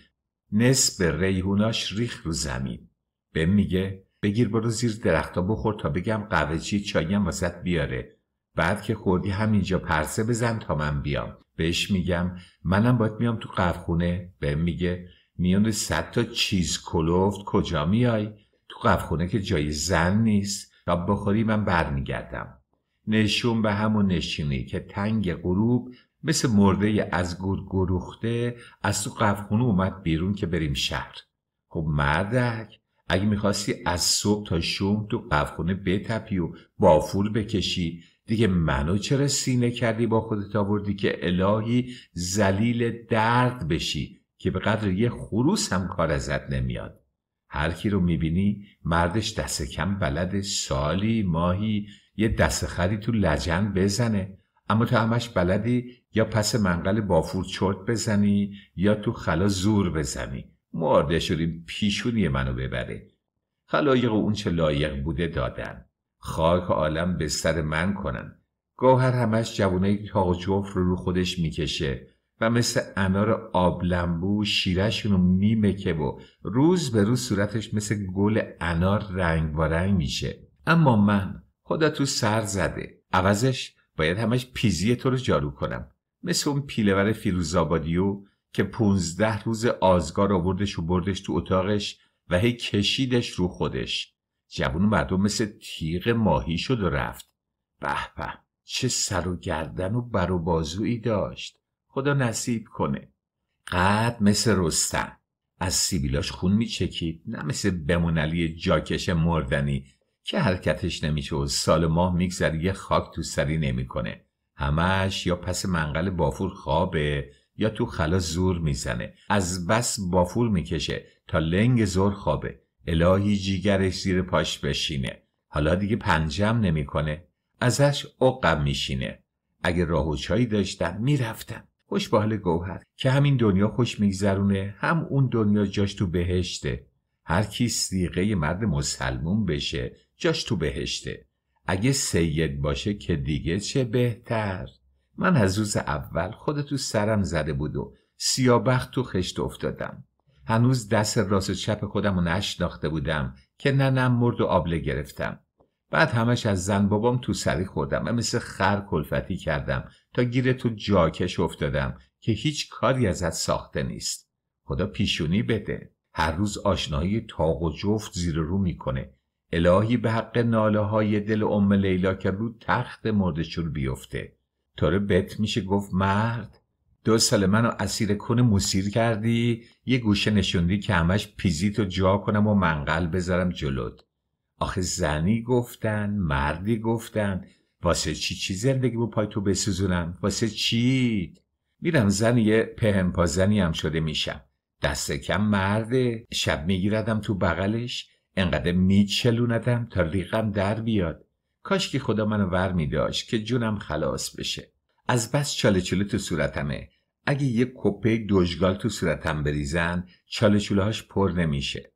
نسب ریحوناش ریخ رو زمین به میگه بگیر برو زیر درختا بخور تا بگم چی چایم وسط بیاره بعد که خوردی همینجا پرسه بزن تا من بیام بهش میگم منم باید میام تو قفخونه به میگه میون صد تا چیز کلوفت کجا میای تو قفخونه که جای زن نیست تا بخوری من برمیگردم نشون به همون نشینی که تنگ غروب مثل مرده از گور گروخته از تو قفخونه اومد بیرون که بریم شهر خب مردک اگه میخواستی از صبح تا شوم تو قفخونه بتپی و بافول بکشی دیگه منو چرا سینه کردی با خودت آوردی که الهی زلیل درد بشی که به قدر یه خروس هم کار ازت نمیاد هر کی رو میبینی مردش دست کم بلد سالی ماهی یه دست خری تو لجن بزنه اما تو همش بلدی یا پس منقل بافور چرت بزنی یا تو خلا زور بزنی مرده شدیم پیشونی منو ببره خلایق اون چه لایق بوده دادن خاک عالم به سر من کنن گوهر همش جوونه یک را رو خودش میکشه و مثل انار آب لمبو شیرشون رو میمکه و روز به روز صورتش مثل گل انار رنگ رنگ میشه اما من خدا تو سر زده عوضش باید همش پیزی تو رو جارو کنم مثل اون پیلور فیروزابادیو که پونزده روز آزگار آوردش و بردش تو اتاقش و هی کشیدش رو خودش جوون مردم مثل تیغ ماهی شد و رفت به به چه سر و گردن و بر و بازویی داشت خدا نصیب کنه قد مثل رستن از سیبیلاش خون میچکید نه مثل بمونلی جاکش مردنی که حرکتش نمیشه سال ماه میگذره یه خاک تو سری نمیکنه همش یا پس منقل بافور خوابه یا تو خلا زور میزنه از بس بافور میکشه تا لنگ زور خوابه الهی جیگرش زیر پاش بشینه حالا دیگه پنجم نمیکنه ازش عقب میشینه اگه راه و چایی داشتم میرفتم خوش به حال گوهر که همین دنیا خوش میگذرونه هم اون دنیا جاش تو بهشته هر کی سیغه مرد مسلمون بشه جاش تو بهشته اگه سید باشه که دیگه چه بهتر من از روز اول خودتو سرم زده بود و سیابخت تو خشت افتادم هنوز دست راست چپ خودم رو نشناخته بودم که ننم مرد و آبله گرفتم بعد همش از زن بابام تو سری خوردم و مثل خر کلفتی کردم تا گیره تو جاکش افتادم که هیچ کاری ازت ساخته نیست خدا پیشونی بده هر روز آشنایی تاق و جفت زیر رو میکنه الهی به حق ناله های دل ام لیلا که رو تخت مردشور بیفته تاره بت میشه گفت مرد دو سال منو اسیر کن مسیر کردی یه گوشه نشوندی که همش و جا کنم و منقل بذارم جلوت آخه زنی گفتن مردی گفتن واسه چی چی زندگی با پای تو بسوزونم واسه چی میرم زن یه پهنپا زنی هم شده میشم دست کم مرده شب میگیردم تو بغلش انقدر میچلوندم تا ریقم در بیاد کاش که خدا منو ور میداشت که جونم خلاص بشه از بس چاله چلو تو صورتمه اگه یه کپه دژگال تو صورتم بریزن چالشولهاش پر نمیشه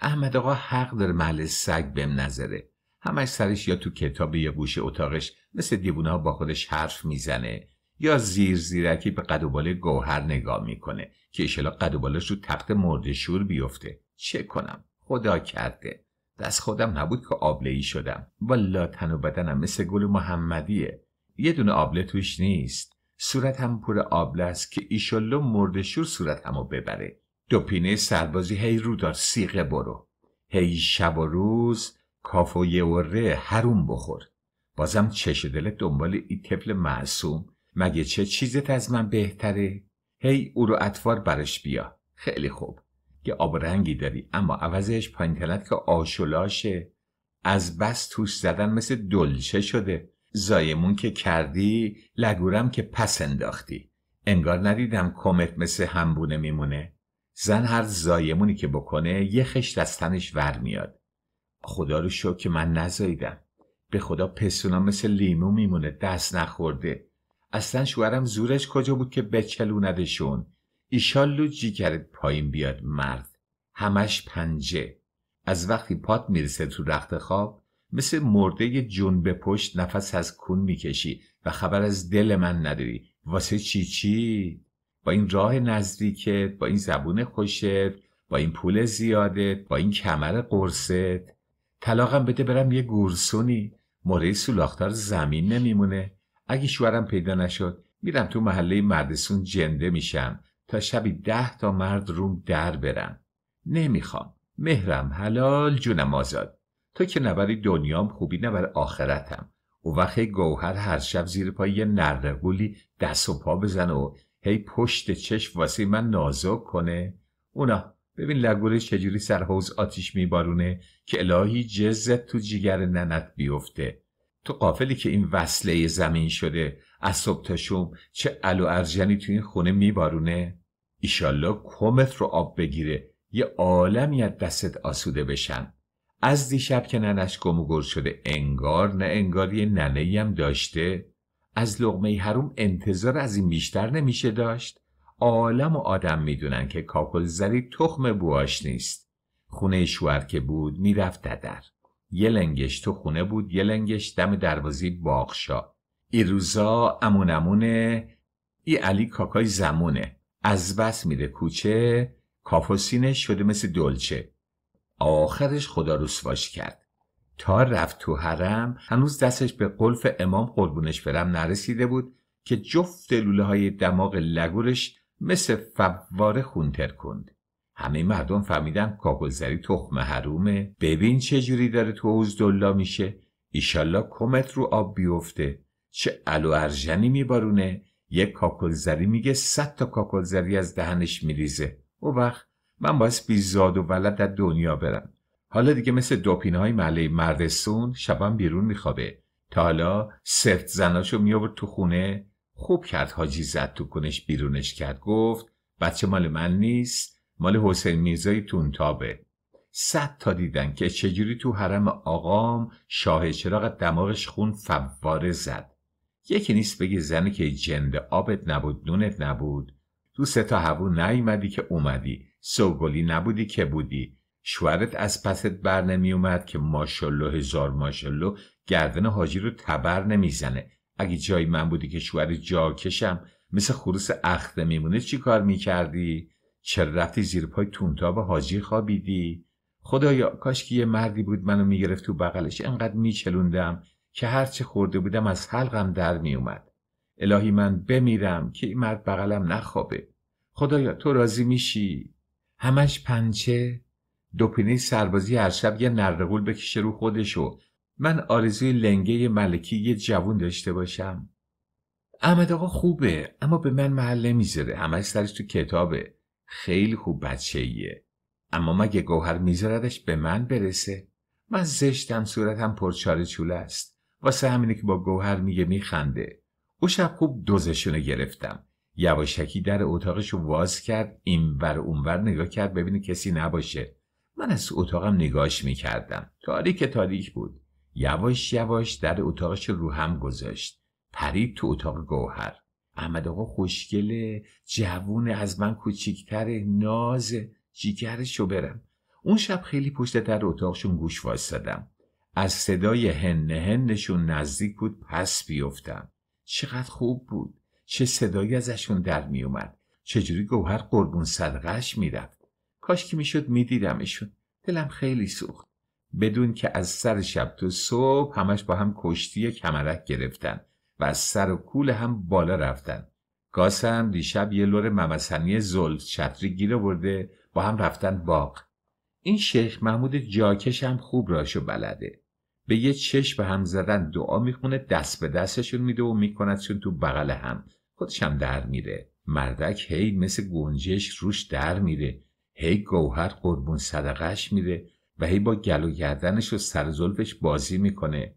احمد آقا حق داره محل سگ بهم نظره همش سرش یا تو کتاب یا گوشه اتاقش مثل دیوونه ها با خودش حرف میزنه یا زیر زیرکی به قد گوهر نگاه میکنه که اشلا قد رو تخت مردشور بیفته چه کنم خدا کرده دست خودم نبود که آبله ای شدم والا تن و بدنم مثل گل محمدیه یه دونه آبله توش نیست هم پر آبله است که ایشالله مردشور صورتمو ببره دو پینه سربازی هی رو دار سیغه برو هی شب و روز کاف و یه و ره هروم بخور بازم چش دلت دنبال ای طفل معصوم مگه چه چیزت از من بهتره هی او رو اطوار برش بیا خیلی خوب یه آب رنگی داری اما عوضش پاینتلت که آشولاشه از بس توش زدن مثل دلچه شده زایمون که کردی لگورم که پس انداختی انگار ندیدم کمت مثل همبونه میمونه زن هر زایمونی که بکنه یه خشت از تنش ور میاد خدا رو شو که من نزاییدم به خدا پسونا مثل لیمو میمونه دست نخورده اصلا شوهرم زورش کجا بود که بچلوندشون ایشالو کرد پایین بیاد مرد همش پنجه از وقتی پات میرسه تو رخت خواب مثل مرده به پشت نفس از کون میکشی و خبر از دل من نداری واسه چی چی؟ با این راه نزدیکت با این زبون خوشت با این پول زیادت با این کمر قرصت طلاقم بده برم یه گورسونی مورد سولاختار زمین نمیمونه اگه شوهرم پیدا نشد میرم تو محله مردسون جنده میشم تا شبی ده تا مرد روم در برم نمیخوام مهرم حلال جونم آزاد تو که نبری دنیام خوبی نبر آخرتم او وقت گوهر هر شب زیر پای یه نرگولی دست و پا بزن و هی پشت چشم واسه من نازک کنه اونا ببین لگوره چجوری سر آتیش میبارونه که الهی جزت تو جیگر ننت بیفته تو قافلی که این وصله زمین شده از صبح تا شوم چه علو ارجنی تو این خونه میبارونه ایشالله کمت رو آب بگیره یه عالمی از دستت آسوده بشن از دیشب که ننش گم و گر شده انگار نه انگار یه ننه هم داشته از لغمه هروم انتظار از این بیشتر نمیشه داشت عالم و آدم میدونن که کاکل زری تخم بواش نیست خونه شوهر که بود میرفت در یه لنگش تو خونه بود یه لنگش دم دروازی باغشا ای روزا امون امونه ای علی کاکای زمونه از بس میره کوچه کافوسینش شده مثل دلچه آخرش خدا رسواش کرد تا رفت تو حرم هنوز دستش به قلف امام قربونش برم نرسیده بود که جفت لوله های دماغ لگورش مثل فواره خونتر کند همه مردم فهمیدن کاکلزری تخم حرومه ببین چه جوری داره تو حوز دلا میشه ایشالله کمت رو آب بیفته چه علو ارژنی میبارونه یه کاکلزری میگه صد تا کاکلزری از دهنش میریزه او وقت من باید بیزاد و ولد در دنیا برم حالا دیگه مثل دوپینه های محله مردسون شبم بیرون میخوابه تا حالا سفت زناشو میابرد تو خونه خوب کرد حاجی زد تو کنش بیرونش کرد گفت بچه مال من نیست مال حسین میرزای تونتابه صد تا دیدن که چجوری تو حرم آقام شاه چراغ دماغش خون فواره زد یکی نیست بگی زنی که جند آبت نبود نونت نبود تو سه تا هوو نیومدی که اومدی سوگلی نبودی که بودی شوهرت از پست بر نمی اومد که ماشالله هزار ماشالله گردن حاجی رو تبر نمیزنه اگه جای من بودی که شوهر کشم مثل خروس اخته میمونه چی کار میکردی؟ چرا رفتی زیر پای به حاجی خوابیدی؟ خدایا کاش که یه مردی بود منو میگرفت تو بغلش انقدر میچلوندم که هرچه خورده بودم از حلقم در میومد الهی من بمیرم که این مرد بغلم نخوابه خدایا تو راضی میشی همش پنچه دوپینه سربازی هر شب یه نردقول بکشه رو خودشو من آرزوی لنگه ملکی یه جوون داشته باشم احمد آقا خوبه اما به من محل نمیذاره همش سرش تو کتابه خیلی خوب بچه ایه اما مگه گوهر میذاردش به من برسه من زشتم صورتم پرچاره چوله است واسه همینه که با گوهر میگه میخنده او شب خوب دوزشونو گرفتم یواشکی در اتاقش رو واز کرد این اینور اونور نگاه کرد ببینه کسی نباشه من از اتاقم نگاش میکردم تاریک تاریک بود یواش یواش در اتاقش رو هم گذاشت پرید تو اتاق گوهر احمد آقا خوشگله جوون از من کوچیکتره ناز جیگرشو برم اون شب خیلی پشت در اتاقشون گوش واستادم از صدای هن هنشون نزدیک بود پس بیفتم چقدر خوب بود چه صدایی ازشون در اومد؟ چجوری گوهر قربون می میرفت کاش که میشد اشون دلم خیلی سوخت بدون که از سر شب تا صبح همش با هم کشتی کمرک گرفتن و از سر و کول هم بالا رفتن گاسم دیشب یه لور ممسنی زلف چتری گیر برده با هم رفتن باغ این شیخ محمود جاکش هم خوب راشو بلده به یه چشم هم زدن دعا میخونه دست به دستشون میده و میکندشون تو بغل هم خودش هم در میره مردک هی مثل گنجش روش در میره هی گوهر قربون صدقش میره و هی با گلو گردنش و سر زلفش بازی میکنه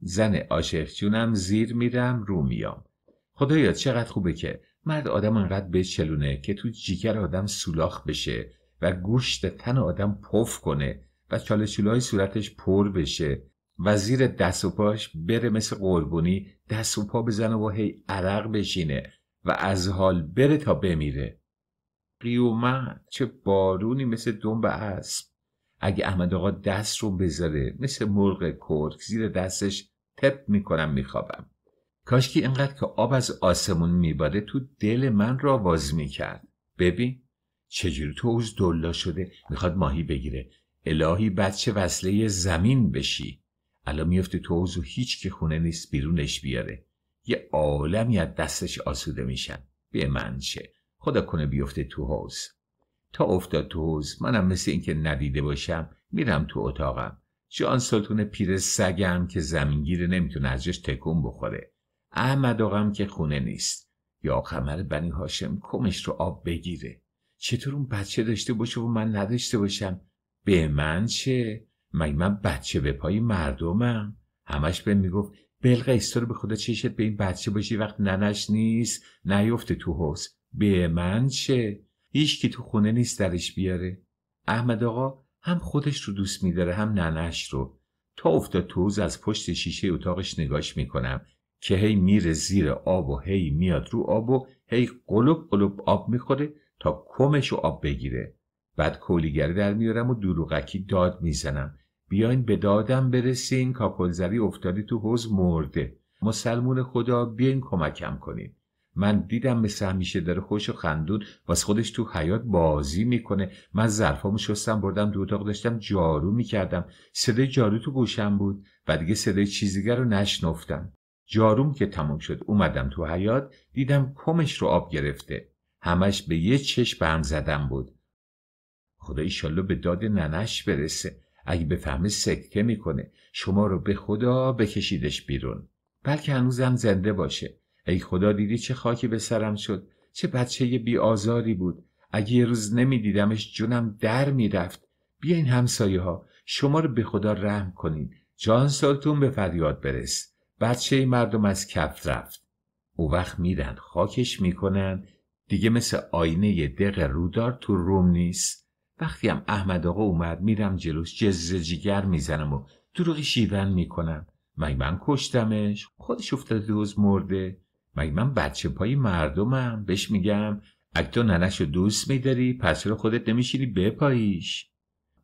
زن عاشق جونم زیر میرم رو میام خدایا چقدر خوبه که مرد آدم انقدر بچلونه که تو جیگر آدم سولاخ بشه و گوشت تن آدم پف کنه و چاله صورتش پر بشه وزیر دست و پاش بره مثل قربونی دست و پا بزنه و هی عرق بشینه و از حال بره تا بمیره قیومت چه بارونی مثل دنبه اسب اگه احمد آقا دست رو بذاره مثل مرغ کرک زیر دستش تپ میکنم میخوابم کاشکی اینقدر که آب از آسمون میباره تو دل من را واز میکرد ببین چجوری تو اوز دلا شده میخواد ماهی بگیره الهی بچه وصله زمین بشی الان میفته تو حوض و هیچ که خونه نیست بیرونش بیاره یه عالمی از دستش آسوده میشن به من چه؟ خدا کنه بیفته تو حوز. تا افتاد تو حوض منم مثل اینکه ندیده باشم میرم تو اتاقم جان سلطون پیر سگم که زمینگیره نمیتونه از جاش تکون بخوره احمد آقام که خونه نیست یا قمر بنی هاشم کمش رو آب بگیره چطور اون بچه داشته باشه و من نداشته باشم به من چه مگه من بچه به پای مردمم همش به میگفت بلقیس تو رو به خدا چشت به این بچه باشی وقت ننش نیست نیفته تو حوز به من چه هیچ که تو خونه نیست درش بیاره احمد آقا هم خودش رو دوست میداره هم ننش رو تا افتاد تو از پشت شیشه اتاقش نگاش میکنم که هی میره زیر آب و هی میاد رو آب و هی قلوب قلوب آب میخوره تا کمش رو آب بگیره بعد کولیگری در میارم و دروغکی داد میزنم بیاین به دادم برسین کاکلزری افتادی تو حوز مرده مسلمون خدا بیاین کمکم کنین من دیدم مثل همیشه داره خوش و خندون واس خودش تو حیات بازی میکنه من ظرفامو شستم بردم دو اتاق داشتم جارو میکردم صدای جارو تو گوشم بود و دیگه صدای چیزیگر رو نشنفتم جاروم که تموم شد اومدم تو حیات دیدم کمش رو آب گرفته همش به یه چشم هم زدم بود خدا ایشالله به داد ننش برسه اگه بفهمه سکه میکنه شما رو به خدا بکشیدش بیرون بلکه هنوزم زنده باشه ای خدا دیدی چه خاکی به سرم شد چه بچه بی آزاری بود اگه یه روز نمیدیدمش جونم در میرفت بیاین همسایه ها شما رو به خدا رحم کنین جان سالتون به فریاد برس بچه مردم از کف رفت او وقت میرن خاکش میکنن دیگه مثل آینه دق رودار تو روم نیست وقتی هم احمد آقا اومد میرم جلوش جز جیگر میزنم و دروغی شیون میکنم مگه من کشتمش خودش افتاده دوز مرده مگه من بچه پای مردمم بهش میگم اگه تو ننش رو دوست میداری پس رو خودت نمیشینی بپاییش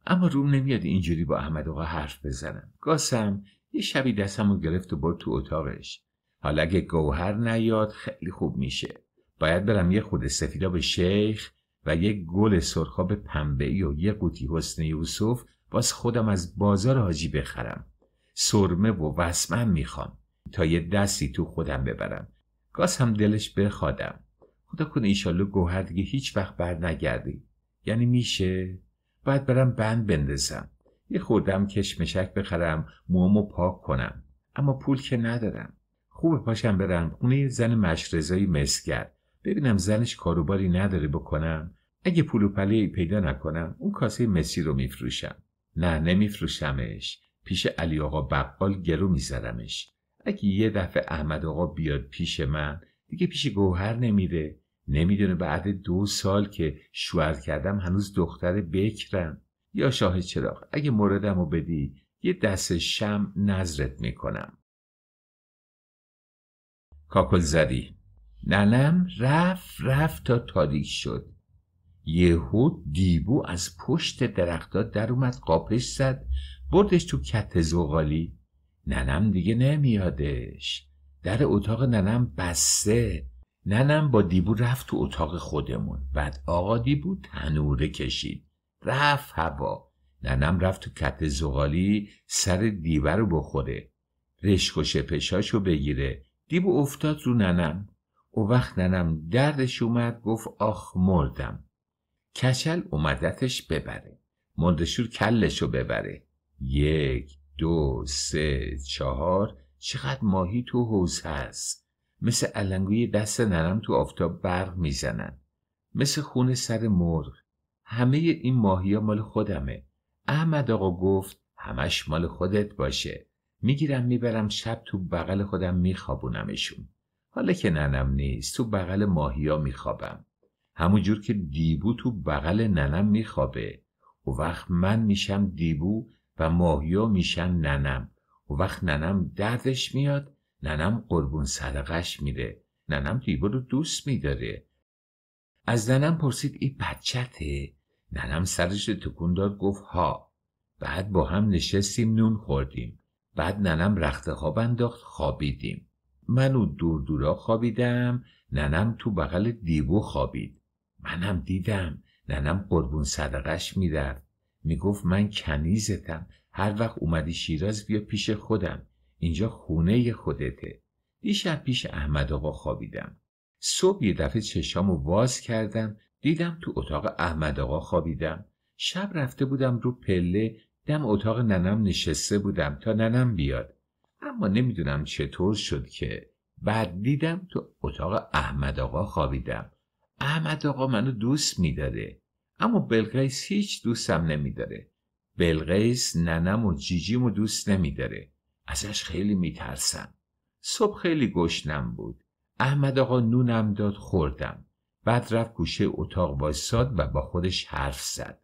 اما روم نمیاد اینجوری با احمد آقا حرف بزنم گاسم یه شبی دستم رو گرفت و برد تو اتاقش حالا اگه گوهر نیاد خیلی خوب میشه باید برم یه خود سفیدا به شیخ و یک گل سرخاب ای و یک قوطی حسن یوسف باز خودم از بازار حاجی بخرم سرمه و وسمن میخوام تا یه دستی تو خودم ببرم گاز هم دلش بخوادم خدا کنه ایشالو گوهر دیگه هیچ وقت بر نگردی یعنی میشه باید برم بند بندازم یه خوردم کشمشک بخرم موامو پاک کنم اما پول که ندارم خوب پاشم برم خونه زن مشرزایی مسگر ببینم زنش کاروباری نداره بکنم اگه پول و پله پیدا نکنم اون کاسه مسی رو میفروشم نه نمیفروشمش پیش علی آقا بقال گرو میزرمش اگه یه دفعه احمد آقا بیاد پیش من دیگه پیش گوهر نمیره نمیدونه بعد دو سال که شوهر کردم هنوز دختر بکرم یا شاه چراغ اگه موردم رو بدی یه دست شم نظرت میکنم کاکل زدی ننم رفت رفت تا تاریک شد یهو دیبو از پشت درختات در اومد قاپش زد بردش تو کت زغالی ننم دیگه نمیادش در اتاق ننم بسته ننم با دیبو رفت تو اتاق خودمون بعد آقا دیبو تنوره کشید رفت هوا ننم رفت تو کت زغالی سر دیبه رو بخوره رشک و شپشاشو بگیره دیبو افتاد رو ننم او وقت ننم دردش اومد گفت آخ مردم کچل اومدتش ببره مردشور کلشو ببره یک دو سه چهار چقدر ماهی تو حوز هست مثل علنگوی دست ننم تو آفتاب برق میزنن مثل خون سر مرغ همه این ماهی ها مال خودمه احمد آقا گفت همش مال خودت باشه میگیرم میبرم شب تو بغل خودم میخوابونمشون حالا که ننم نیست تو بغل ماهیا میخوابم جور که دیبو تو بغل ننم میخوابه و وقت من میشم دیبو و ماهیا میشن ننم و وقت ننم دردش میاد ننم قربون صدقش میره ننم دیبو رو دوست میداره از ننم پرسید ای بچته ننم سرش رو تکون داد گفت ها بعد با هم نشستیم نون خوردیم بعد ننم رخت خواب انداخت خوابیدیم من و دوردورا خوابیدم ننم تو بغل دیبو خوابید منم دیدم ننم قربون صدقش میرفت میگفت من کنیزتم هر وقت اومدی شیراز بیا پیش خودم اینجا خونه خودته دیشب پیش احمد آقا خوابیدم صبح یه دفعه و باز کردم دیدم تو اتاق احمد آقا خوابیدم شب رفته بودم رو پله دم اتاق ننم نشسته بودم تا ننم بیاد اما نمیدونم چطور شد که بعد دیدم تو اتاق احمد آقا خوابیدم احمد آقا منو دوست میداره اما بلقیس هیچ دوستم نمیداره بلقیس ننم و جیجیم و دوست نمیداره ازش خیلی میترسم صبح خیلی گشنم بود احمد آقا نونم داد خوردم بعد رفت گوشه اتاق وایساد و با خودش حرف زد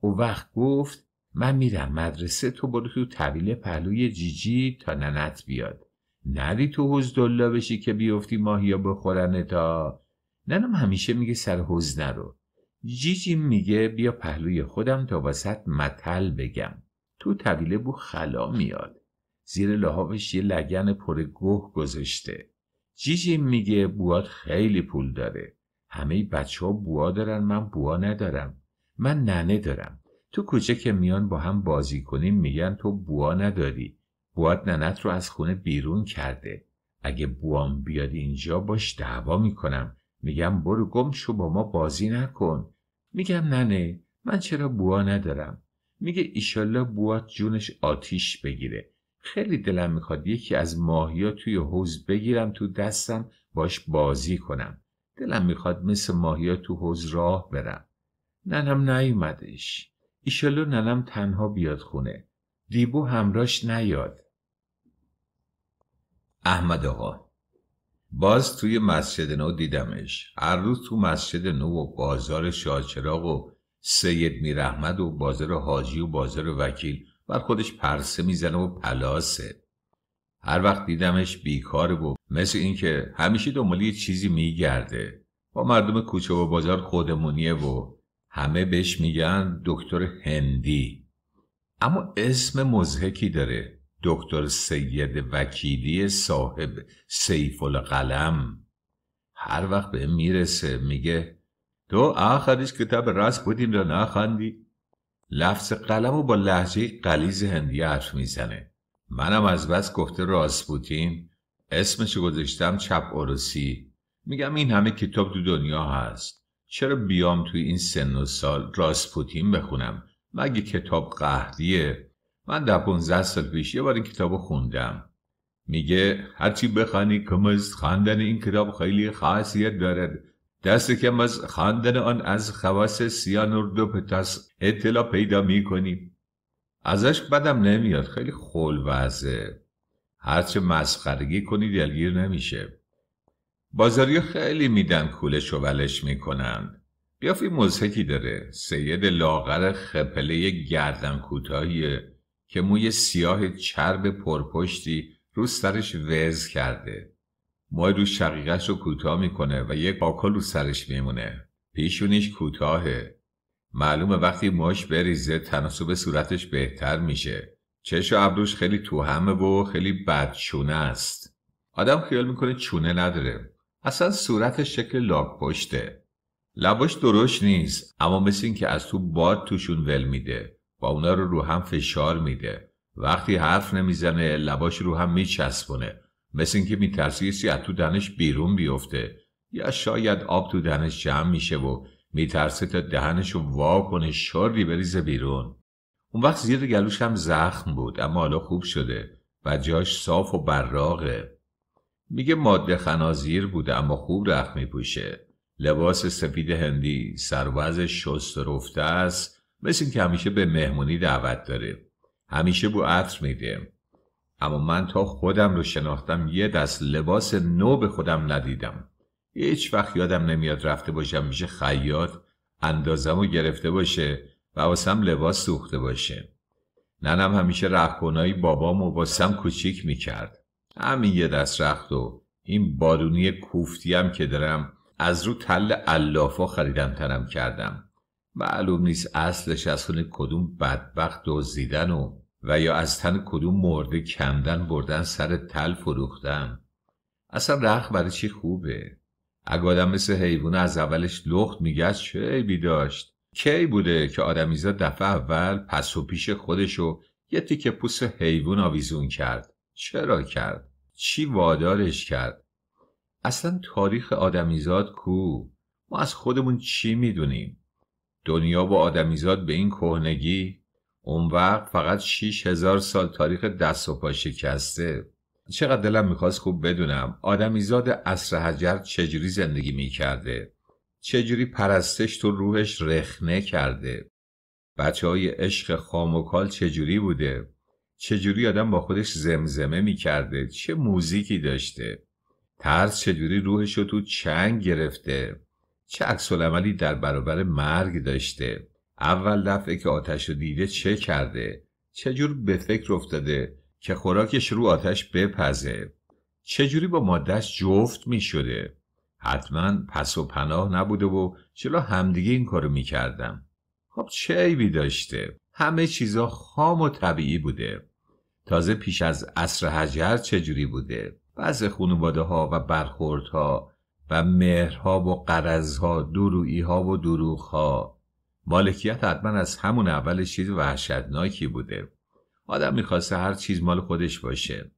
او وقت گفت من میرم مدرسه تو برو تو طویل پهلوی جیجی تا ننت بیاد نری تو دلا بشی که بیفتی ماهیا بخورن تا ننم همیشه میگه سر حوز نرو جیجی میگه بیا پهلوی خودم تا وسط متل بگم تو طویله بو خلا میاد زیر لحابش یه لگن پر گوه گذاشته جیجی میگه بواد خیلی پول داره همه بچه ها بوا دارن من بوا ندارم من ننه دارم تو کوچه که میان با هم بازی کنیم میگن تو بوا نداری بوات ننت رو از خونه بیرون کرده اگه بوام بیاد اینجا باش دعوا میکنم میگم برو گم شو با ما بازی نکن میگم ننه من چرا بوا ندارم میگه ایشالله بوات جونش آتیش بگیره خیلی دلم میخواد یکی از ماهیا توی حوز بگیرم تو دستم باش بازی کنم دلم میخواد مثل ماهیا تو حوز راه برم ننم نیومدش ایشالو ننم تنها بیاد خونه. دیبو همراش نیاد. احمد آقا باز توی مسجد نو دیدمش هر روز تو مسجد نو و بازار شاچراغ و سید میرحمد و بازار حاجی و بازار وکیل بر خودش پرسه میزنه و پلاسه هر وقت دیدمش بیکار و مثل اینکه همیشه دنبال یه چیزی میگرده با مردم کوچه و بازار خودمونیه و همه بهش میگن دکتر هندی اما اسم مزهکی داره دکتر سید وکیلی صاحب سیف القلم هر وقت به میرسه میگه تو آخریش کتاب راست بودیم را نخوندی لفظ قلم و با لحجه قلیز هندی حرف میزنه منم از بس گفته بودین اسمشو گذاشتم چپ اروسی میگم این همه کتاب دو دنیا هست چرا بیام توی این سن و سال راسپوتین بخونم مگه کتاب قهریه من در پونزه سال پیش یه بار این کتاب خوندم میگه هرچی بخانی کم از خواندن این کتاب خیلی خاصیت دارد دست کم از خاندن آن از خواص پتاس اطلاع پیدا میکنیم ازش بدم نمیاد خیلی وزه هرچه مسخرگی کنی دلگیر نمیشه بازاریا خیلی میدن کولش و ولش میکنن بیافی مزهکی داره سید لاغر خپله گردن کوتاهیه که موی سیاه چرب پرپشتی رو سرش وز کرده موی رو شقیقش رو کوتاه میکنه و یک پاکل رو سرش میمونه پیشونیش کوتاهه معلومه وقتی ماش بریزه تناسب صورتش بهتر میشه چش و ابروش خیلی توهمه و خیلی بدچونه است آدم خیال میکنه چونه نداره اصلا صورتش شکل لاک پشته لباش درشت نیست اما مثل این که از تو باد توشون ول میده و اونا رو رو هم فشار میده وقتی حرف نمیزنه لباش رو هم میچسبونه مثل اینکه میترسه کسی از تو دنش بیرون بیفته یا شاید آب تو دهنش جمع میشه و میترسه تا دهنش رو وا کنه بریزه بیرون اون وقت زیر گلوش هم زخم بود اما حالا خوب شده و جاش صاف و براغه میگه ماده خنازیر بوده اما خوب رخ میپوشه لباس سفید هندی سروز شست رفته است مثل که همیشه به مهمونی دعوت داره همیشه بو عطر میده اما من تا خودم رو شناختم یه دست لباس نو به خودم ندیدم هیچ وقت یادم نمیاد رفته باشم میشه خیاط اندازم رو گرفته باشه و واسم لباس سوخته باشه ننم همیشه رهکنایی بابام و واسم کوچیک میکرد همین یه دست رخت و این بادونی کوفتیم که دارم از رو تل الافا خریدم تنم کردم معلوم نیست اصلش از خونه کدوم بدبخت دزدیدن و و یا از تن کدوم مرده کمدن بردن سر تل فروختم اصلا رخ برای چی خوبه اگه آدم مثل حیوان از اولش لخت میگشت چه عیبی داشت کی بوده که آدمیزا دفعه اول پس و پیش خودشو یه تیکه پوست حیوان آویزون کرد چرا کرد؟ چی وادارش کرد؟ اصلا تاریخ آدمیزاد کو؟ ما از خودمون چی میدونیم؟ دنیا با آدمیزاد به این کهنگی اون وقت فقط شیش هزار سال تاریخ دست و پا شکسته چقدر دلم میخواست خوب بدونم آدمیزاد اصر حجر چجوری زندگی میکرده چجوری پرستش تو روحش رخنه کرده بچه های عشق خاموکال چجوری بوده چجوری آدم با خودش زمزمه میکرده چه موزیکی داشته ترس چجوری روحش رو تو چنگ گرفته چه عکس عملی در برابر مرگ داشته اول دفعه که آتش رو دیده چه کرده چجور به فکر افتاده که خوراکش رو آتش بپزه چجوری با مادهش جفت می شده حتما پس و پناه نبوده و چلا همدیگه این کارو می کردم خب چه عیبی داشته همه چیزا خام و طبیعی بوده تازه پیش از عصر حجر چجوری بوده بعض خانواده ها و ها و مهرها و ها دورویی ها و دروغ ها مالکیت حتما از همون اول چیز وحشتناکی بوده آدم میخواسته هر چیز مال خودش باشه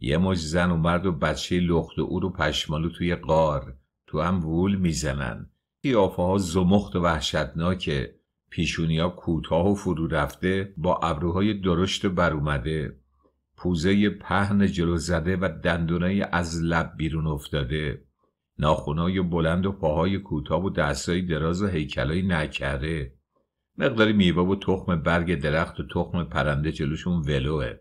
یه مش و مرد و بچه لخت و او رو پشمالو توی قار تو هم وول میزنن قیافه ها زمخت و وحشتناکه پیشونی ها کوتاه و فرو رفته با ابروهای درشت و بر پوزه پهن جلو زده و دندونایی از لب بیرون افتاده ناخونای بلند و پاهای کوتاه و دستای دراز و هیکلای نکره مقداری میوه و تخم برگ درخت و تخم پرنده جلوشون ولوه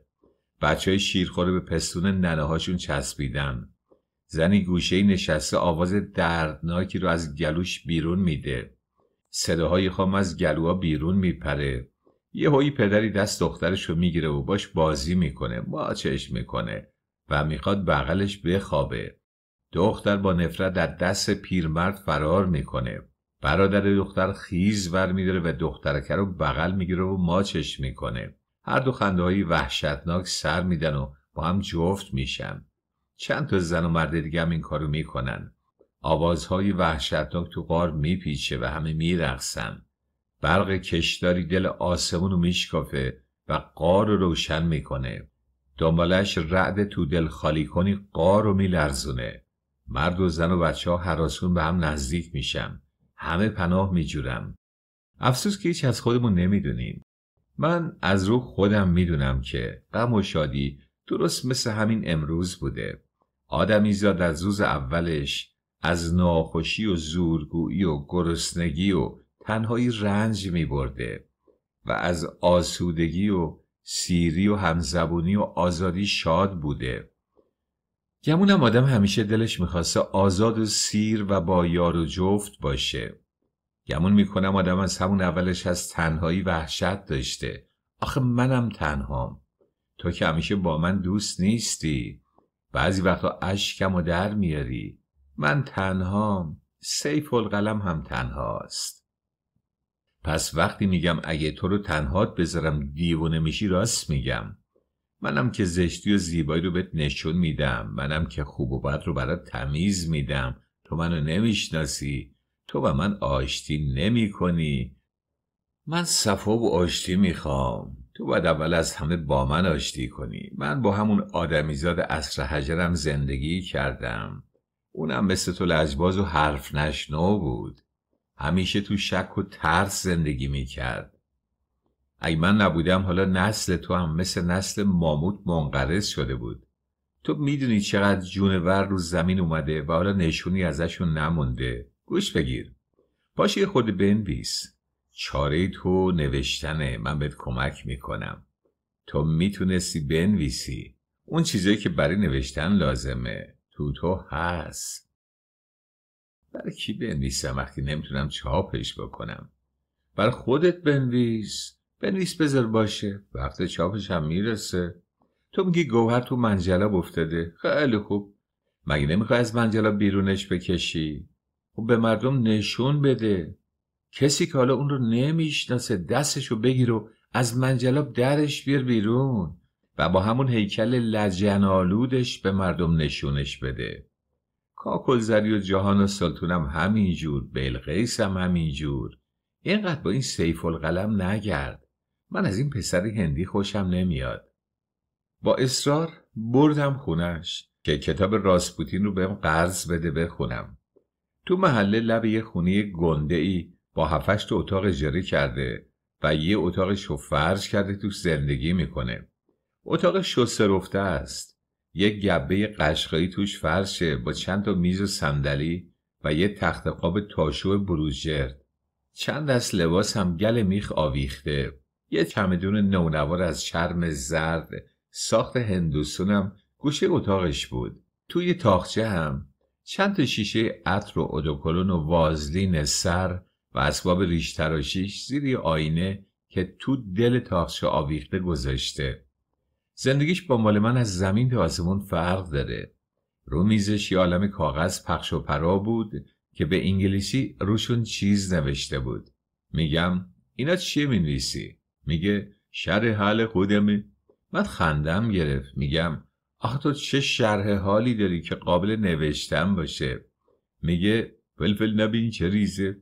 بچه های شیرخوره به پستون ننه هاشون چسبیدن زنی گوشه نشسته آواز دردناکی رو از گلوش بیرون میده صداهای خام از گلوها بیرون میپره هایی پدری دست دخترش رو میگیره و باش بازی میکنه چش میکنه و میخواد بغلش بخوابه دختر با نفرت در دست پیرمرد فرار میکنه برادر دختر خیز ور میداره و دخترکه رو بغل میگیره و ماچش میکنه هر دو های وحشتناک سر میدن و با هم جفت میشن چند تا زن و مرد دیگه هم این کارو میکنن آوازهای وحشتناک تو غار میپیچه و همه میرقصن برق کشداری دل آسمون رو میشکافه و قار رو روشن میکنه دنبالش رعد تو دل خالی کنی قار رو میلرزونه مرد و زن و بچه ها حراسون به هم نزدیک میشم همه پناه میجورم افسوس که هیچ از خودمون نمیدونیم من از رو خودم میدونم که غم و شادی درست مثل همین امروز بوده آدمی زاد از روز اولش از ناخوشی و زورگویی و گرسنگی و تنهایی رنج می برده و از آسودگی و سیری و همزبونی و آزادی شاد بوده گمونم آدم همیشه دلش میخواسته آزاد و سیر و با یار و جفت باشه گمون میکنم آدم از همون اولش از تنهایی وحشت داشته آخه منم تنهام تو که همیشه با من دوست نیستی بعضی وقتا اشکم و در میاری من تنهام سیف القلم هم تنهاست پس وقتی میگم اگه تو رو تنهات بذارم دیوونه میشی راست میگم منم که زشتی و زیبایی رو بهت نشون میدم منم که خوب و بد رو برات تمیز میدم تو منو نمیشناسی تو و من آشتی نمی کنی من صفا و آشتی میخوام تو باید اول از همه با من آشتی کنی من با همون آدمیزاد اصر حجرم زندگی کردم اونم مثل تو لجباز و حرف نشنو بود همیشه تو شک و ترس زندگی میکرد اگه من نبودم حالا نسل تو هم مثل نسل ماموت منقرض شده بود تو میدونی چقدر جونور رو زمین اومده و حالا نشونی ازشون نمونده گوش بگیر پاشی خود بنویس چاره تو نوشتنه من بهت کمک میکنم تو میتونستی بنویسی اون چیزایی که برای نوشتن لازمه تو تو هست برای کی بنویسم وقتی نمیتونم چاپش بکنم بر خودت بنویس بنویس بذار باشه وقت چاپش هم میرسه تو میگی گوهر تو منجلاب افتاده خیلی خوب مگه نمیخوای از منجلاب بیرونش بکشی خب به مردم نشون بده کسی که حالا اون رو نمیشناسه دستش رو بگیر و از منجلاب درش بیر بیرون و با همون هیکل لجنالودش به مردم نشونش بده کاکلزری و جهان و سلطونم همینجور بلغیس هم همینجور اینقدر با این سیف القلم نگرد من از این پسر هندی خوشم نمیاد با اصرار بردم خونش که کتاب راسپوتین رو بهم قرض بده بخونم تو محله لب یه خونه گنده ای با هفشت اتاق اجاره کرده و یه اتاقش رو فرش کرده تو زندگی میکنه اتاق شسته رفته است یک گبه قشقایی توش فرشه با چند تا میز و صندلی و یه تخت قاب تاشو بروژرد چند از لباس هم گل میخ آویخته یه چمدون نونوار از چرم زرد ساخت هندوسونم گوشه اتاقش بود توی تاخچه هم چند تا شیشه عطر و ادوکلون و وازلین سر و اسباب ریشتراشیش تراشیش زیر آینه که تو دل تاخچه آویخته گذاشته زندگیش با مال من از زمین به آسمون فرق داره رو میزش یه عالم کاغذ پخش و پرا بود که به انگلیسی روشون چیز نوشته بود میگم اینا چیه مینویسی میگه شرح حال خودمه من خندم گرفت میگم آخ تو چه شرح حالی داری که قابل نوشتن باشه میگه فلفل نبین چه ریزه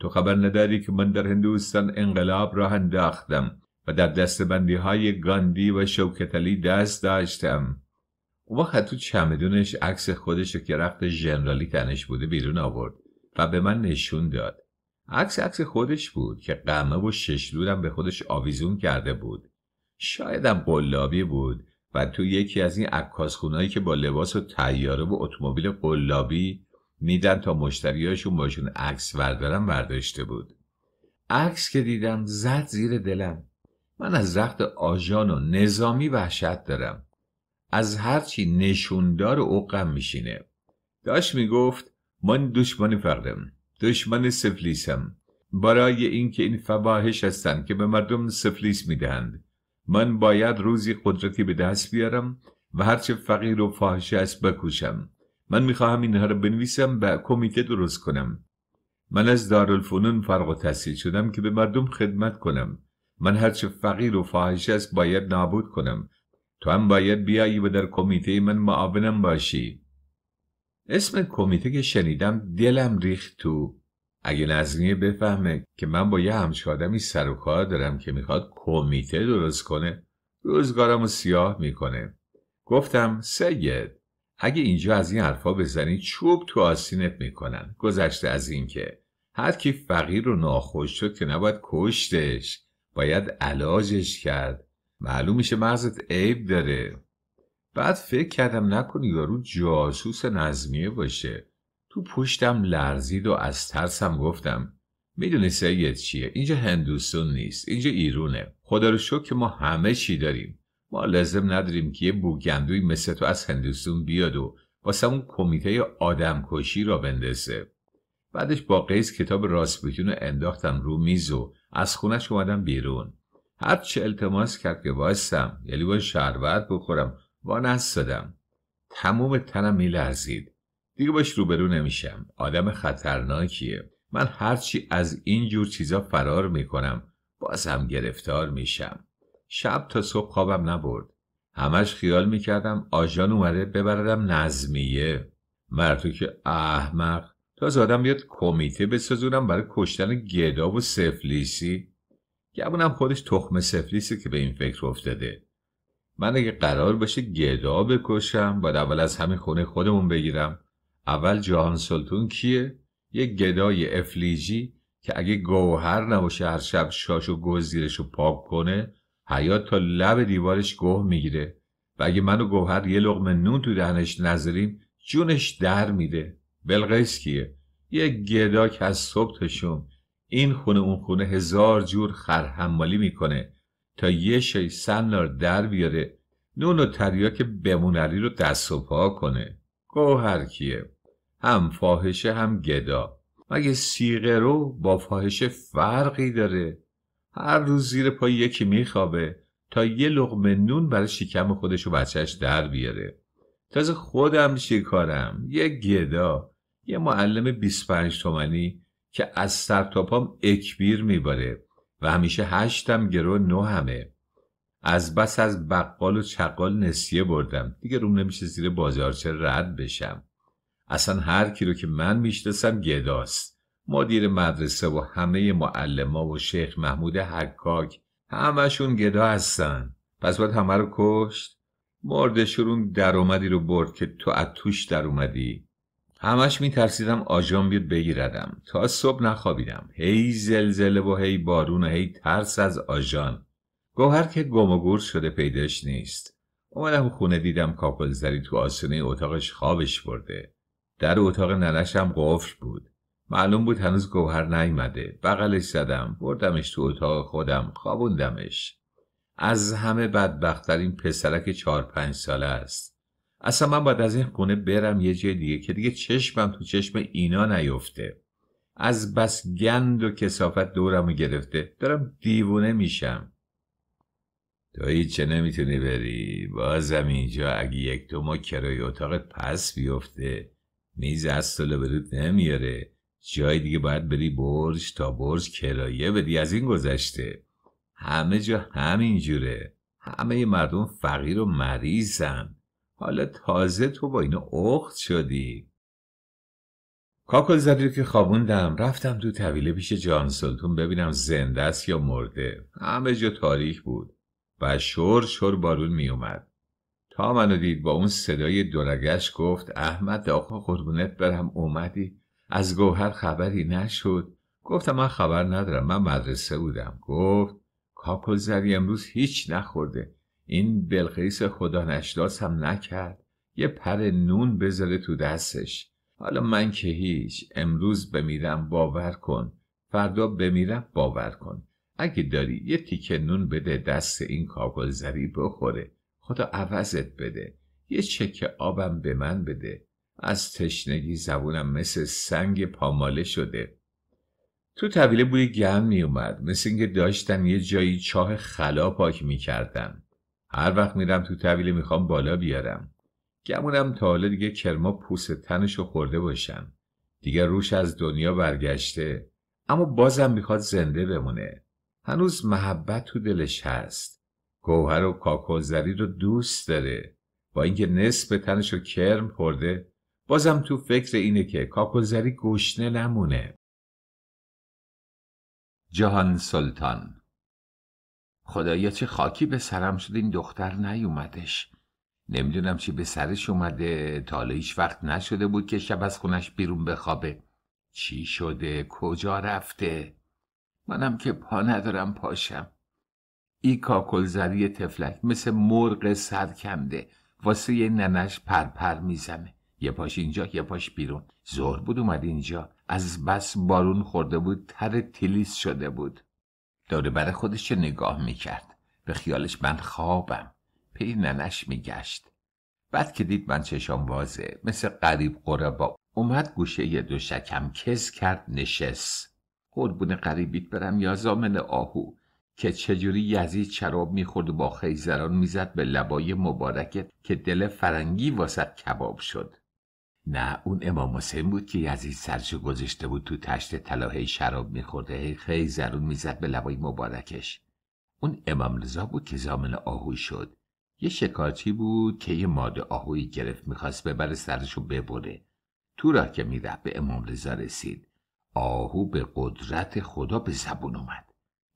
تو خبر نداری که من در هندوستان انقلاب را انداختم و در دستبندی های گاندی و شوکتلی دست داشتم اون وقت تو چمدونش عکس خودش که رفت جنرالی تنش بوده بیرون آورد و به من نشون داد عکس عکس خودش بود که قمه و شش دورم به خودش آویزون کرده بود شایدم قلابی بود و تو یکی از این عکاسخونایی که با لباس و تیاره و اتومبیل قلابی میدن تا مشتریاشون باشون عکس بردارن برداشته بود عکس که دیدم زد زیر دلم من از رخت آژان و نظامی وحشت دارم از هرچی نشوندار و عقم میشینه داشت میگفت من دشمن فردم، دشمن سفلیسم برای اینکه این, فواهش هستند که به مردم سفلیس میدهند من باید روزی قدرتی به دست بیارم و هرچه فقیر و فاحشه است بکوشم من میخواهم اینها را بنویسم و کمیته درست کنم من از دارالفنون فرق و تحصیل شدم که به مردم خدمت کنم من هرچه فقیر و فاحش است باید نابود کنم تو هم باید بیایی و در کمیته من معاونم باشی اسم کمیته که شنیدم دلم ریخت تو اگه نظریه بفهمه که من با یه همچه آدمی سر و کار دارم که میخواد کمیته درست کنه روزگارم رو سیاه میکنه گفتم سید اگه اینجا از این حرفا بزنی چوب تو آسینت میکنن گذشته از اینکه هر کی فقیر و ناخوش شد که نباید کشتش باید علاجش کرد معلوم میشه مغزت عیب داره بعد فکر کردم نکنی یارو جاسوس نظمیه باشه تو پشتم لرزید و از ترسم گفتم میدونی سید چیه اینجا هندوستون نیست اینجا ایرونه خدا رو شکر که ما همه چی داریم ما لازم نداریم که یه بوگندوی مثل تو از هندوستون بیاد و واسه اون کمیته آدمکشی را بندسه بعدش با قیز کتاب راسپوتین رو انداختم رو میز و از خونش اومدم بیرون هرچه التماس کرد که یه یعنی با شربت بخورم با نستادم تموم تنم میلرزید دیگه باش روبرو نمیشم آدم خطرناکیه من هرچی از این جور چیزا فرار میکنم بازم گرفتار میشم شب تا صبح خوابم نبرد همش خیال میکردم آژان اومده ببردم نظمیه مرتو که احمق تازه آدم بیاد کمیته بسازونم برای کشتن گدا و سفلیسی گمونم خودش تخم سفلیسی که به این فکر افتاده من اگه قرار باشه گدا بکشم باید اول از همین خونه خودمون بگیرم اول جهان سلطون کیه؟ یه گدای افلیجی که اگه گوهر نباشه هر شب شاش و گزیرش رو پاک کنه حیات تا لب دیوارش گوه میگیره و اگه من و گوهر یه لغمه نون تو دهنش نظریم جونش در میده بلغیس کیه یه که از صبح این خونه اون خونه هزار جور خرحمالی میکنه تا یه شی سنار در بیاره نون و تریاک بمونری رو دست و پا کنه گوهر کیه هم فاحشه هم گدا مگه سیغه رو با فاحشه فرقی داره هر روز زیر پای یکی میخوابه تا یه لغمه نون برای شکم خودش و بچهش در بیاره تازه خودم چی کارم یه گدا یه معلم 25 تومنی که از سر تا پام اکبیر میباره و همیشه هشتم گرو نو همه از بس از بقال و چقال نسیه بردم دیگه روم نمیشه زیر بازارچه رد بشم اصلا هر کی رو که من میشناسم گداست مدیر مدرسه و همه معلما و شیخ محمود حکاک همشون گدا هستن پس باید همه رو کشت مردشورون درآمدی رو برد که تو از توش در اومدی همش میترسیدم آژان بیاد بگیردم تا صبح نخوابیدم هی زلزله و هی بارون و هی ترس از آژان گوهر که گم و گور شده پیداش نیست اومدم خونه دیدم زری تو آسونه اتاقش خوابش برده در اتاق ننشم قفل بود معلوم بود هنوز گوهر نیامده بغلش زدم بردمش تو اتاق خودم خوابوندمش از همه بدبختترین پسرک چهار پنج ساله است اصلا من باید از این خونه برم یه جای دیگه که دیگه چشمم تو چشم اینا نیفته از بس گند و کسافت دورم گرفته دارم دیوونه میشم تو چه نمیتونی بری بازم اینجا اگه یک دو ما کرای اتاقت پس بیفته میز از به برود نمیاره جای دیگه باید بری برج تا برج کرایه بدی از این گذشته همه جا همینجوره همه مردم فقیر و مریضن حالا تازه تو با اینا اخت شدی کاکل زدی که خوابوندم رفتم تو طویله پیش جان سلطون ببینم زنده است یا مرده همه جا تاریخ بود و شور شور بارون می اومد تا منو دید با اون صدای دورگش گفت احمد آقا قربونت برم اومدی از گوهر خبری نشد گفتم من خبر ندارم من مدرسه بودم گفت زری امروز هیچ نخورده این بلقیس خدا نشداز هم نکرد یه پر نون بذاره تو دستش حالا من که هیچ امروز بمیرم باور کن فردا بمیرم باور کن اگه داری یه تیکه نون بده دست این زری بخوره خدا عوضت بده یه چک آبم به من بده از تشنگی زبونم مثل سنگ پاماله شده تو طویله بوی گم می اومد مثل اینکه داشتن یه جایی چاه خلا پاک می هر وقت میرم تو طویله میخوام بالا بیارم گمونم تا حالا دیگه کرما پوست رو خورده باشم دیگه روش از دنیا برگشته اما بازم میخواد زنده بمونه هنوز محبت تو دلش هست گوهر و کاکوزری رو دوست داره با اینکه نصف رو کرم خورده بازم تو فکر اینه که کاکوزری گشنه نمونه جهان سلطان خدایا چه خاکی به سرم شد این دختر نیومدش نمیدونم چی به سرش اومده تا هیچ وقت نشده بود که شب از خونش بیرون بخوابه چی شده کجا رفته منم که پا ندارم پاشم ای کاکلزری تفلک مثل مرغ سرکنده واسه یه ننش پرپر میزمه میزنه یه پاش اینجا یه پاش بیرون زور بود اومد اینجا از بس بارون خورده بود تر تلیس شده بود داره بر خودش رو نگاه میکرد به خیالش من خوابم پی ننش میگشت بعد که دید من چشم بازه، مثل قریب قربا اومد گوشه یه دو شکم کز کرد نشست قربون قریبیت برم یا زامن آهو که چجوری یزید شراب میخورد و با خیزران میزد به لبای مبارکت که دل فرنگی واسد کباب شد نه اون امام حسین بود که یزید سرشو گذاشته بود تو تشت طلاهی شراب میخورده هی خیلی زرون میزد به لبای مبارکش اون امام رضا بود که زامن آهوی شد یه شکارچی بود که یه ماده آهوی گرفت میخواست ببره سرشو ببره تو راه که میره به امام رضا رسید آهو به قدرت خدا به زبون اومد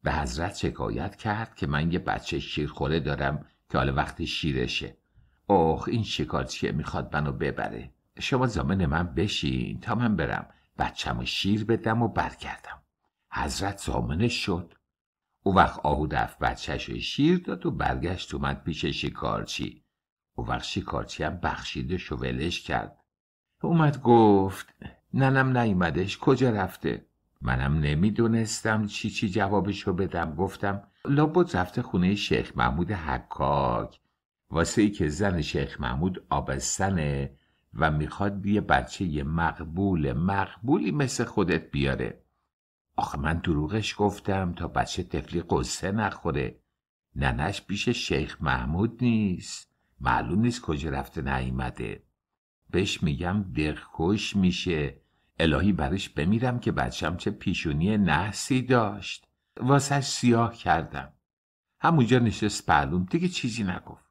به حضرت شکایت کرد که من یه بچه شیرخوره دارم که حالا وقت شیرشه اوه این شکارچیه میخواد منو ببره شما زامن من بشین تا من برم بچم شیر بدم و برگردم حضرت زامنش شد او وقت آهو دفت بچهش شیر داد و برگشت اومد پیش شکارچی او وقت شکارچی هم بخشیدش و ولش کرد اومد گفت ننم نیومدش کجا رفته منم نمیدونستم چی چی جوابشو بدم گفتم لابد رفته خونه شیخ محمود حکاک واسه ای که زن شیخ محمود آبستنه و میخواد یه بچه مقبول مقبولی مثل خودت بیاره آخه من دروغش گفتم تا بچه تفلی قصه نخوره ننش پیش شیخ محمود نیست معلوم نیست کجا رفته نیامده بهش میگم دقکش میشه الهی برش بمیرم که بچم چه پیشونی نحسی داشت واسه سیاه کردم همونجا نشست پردوم دیگه چیزی نگفت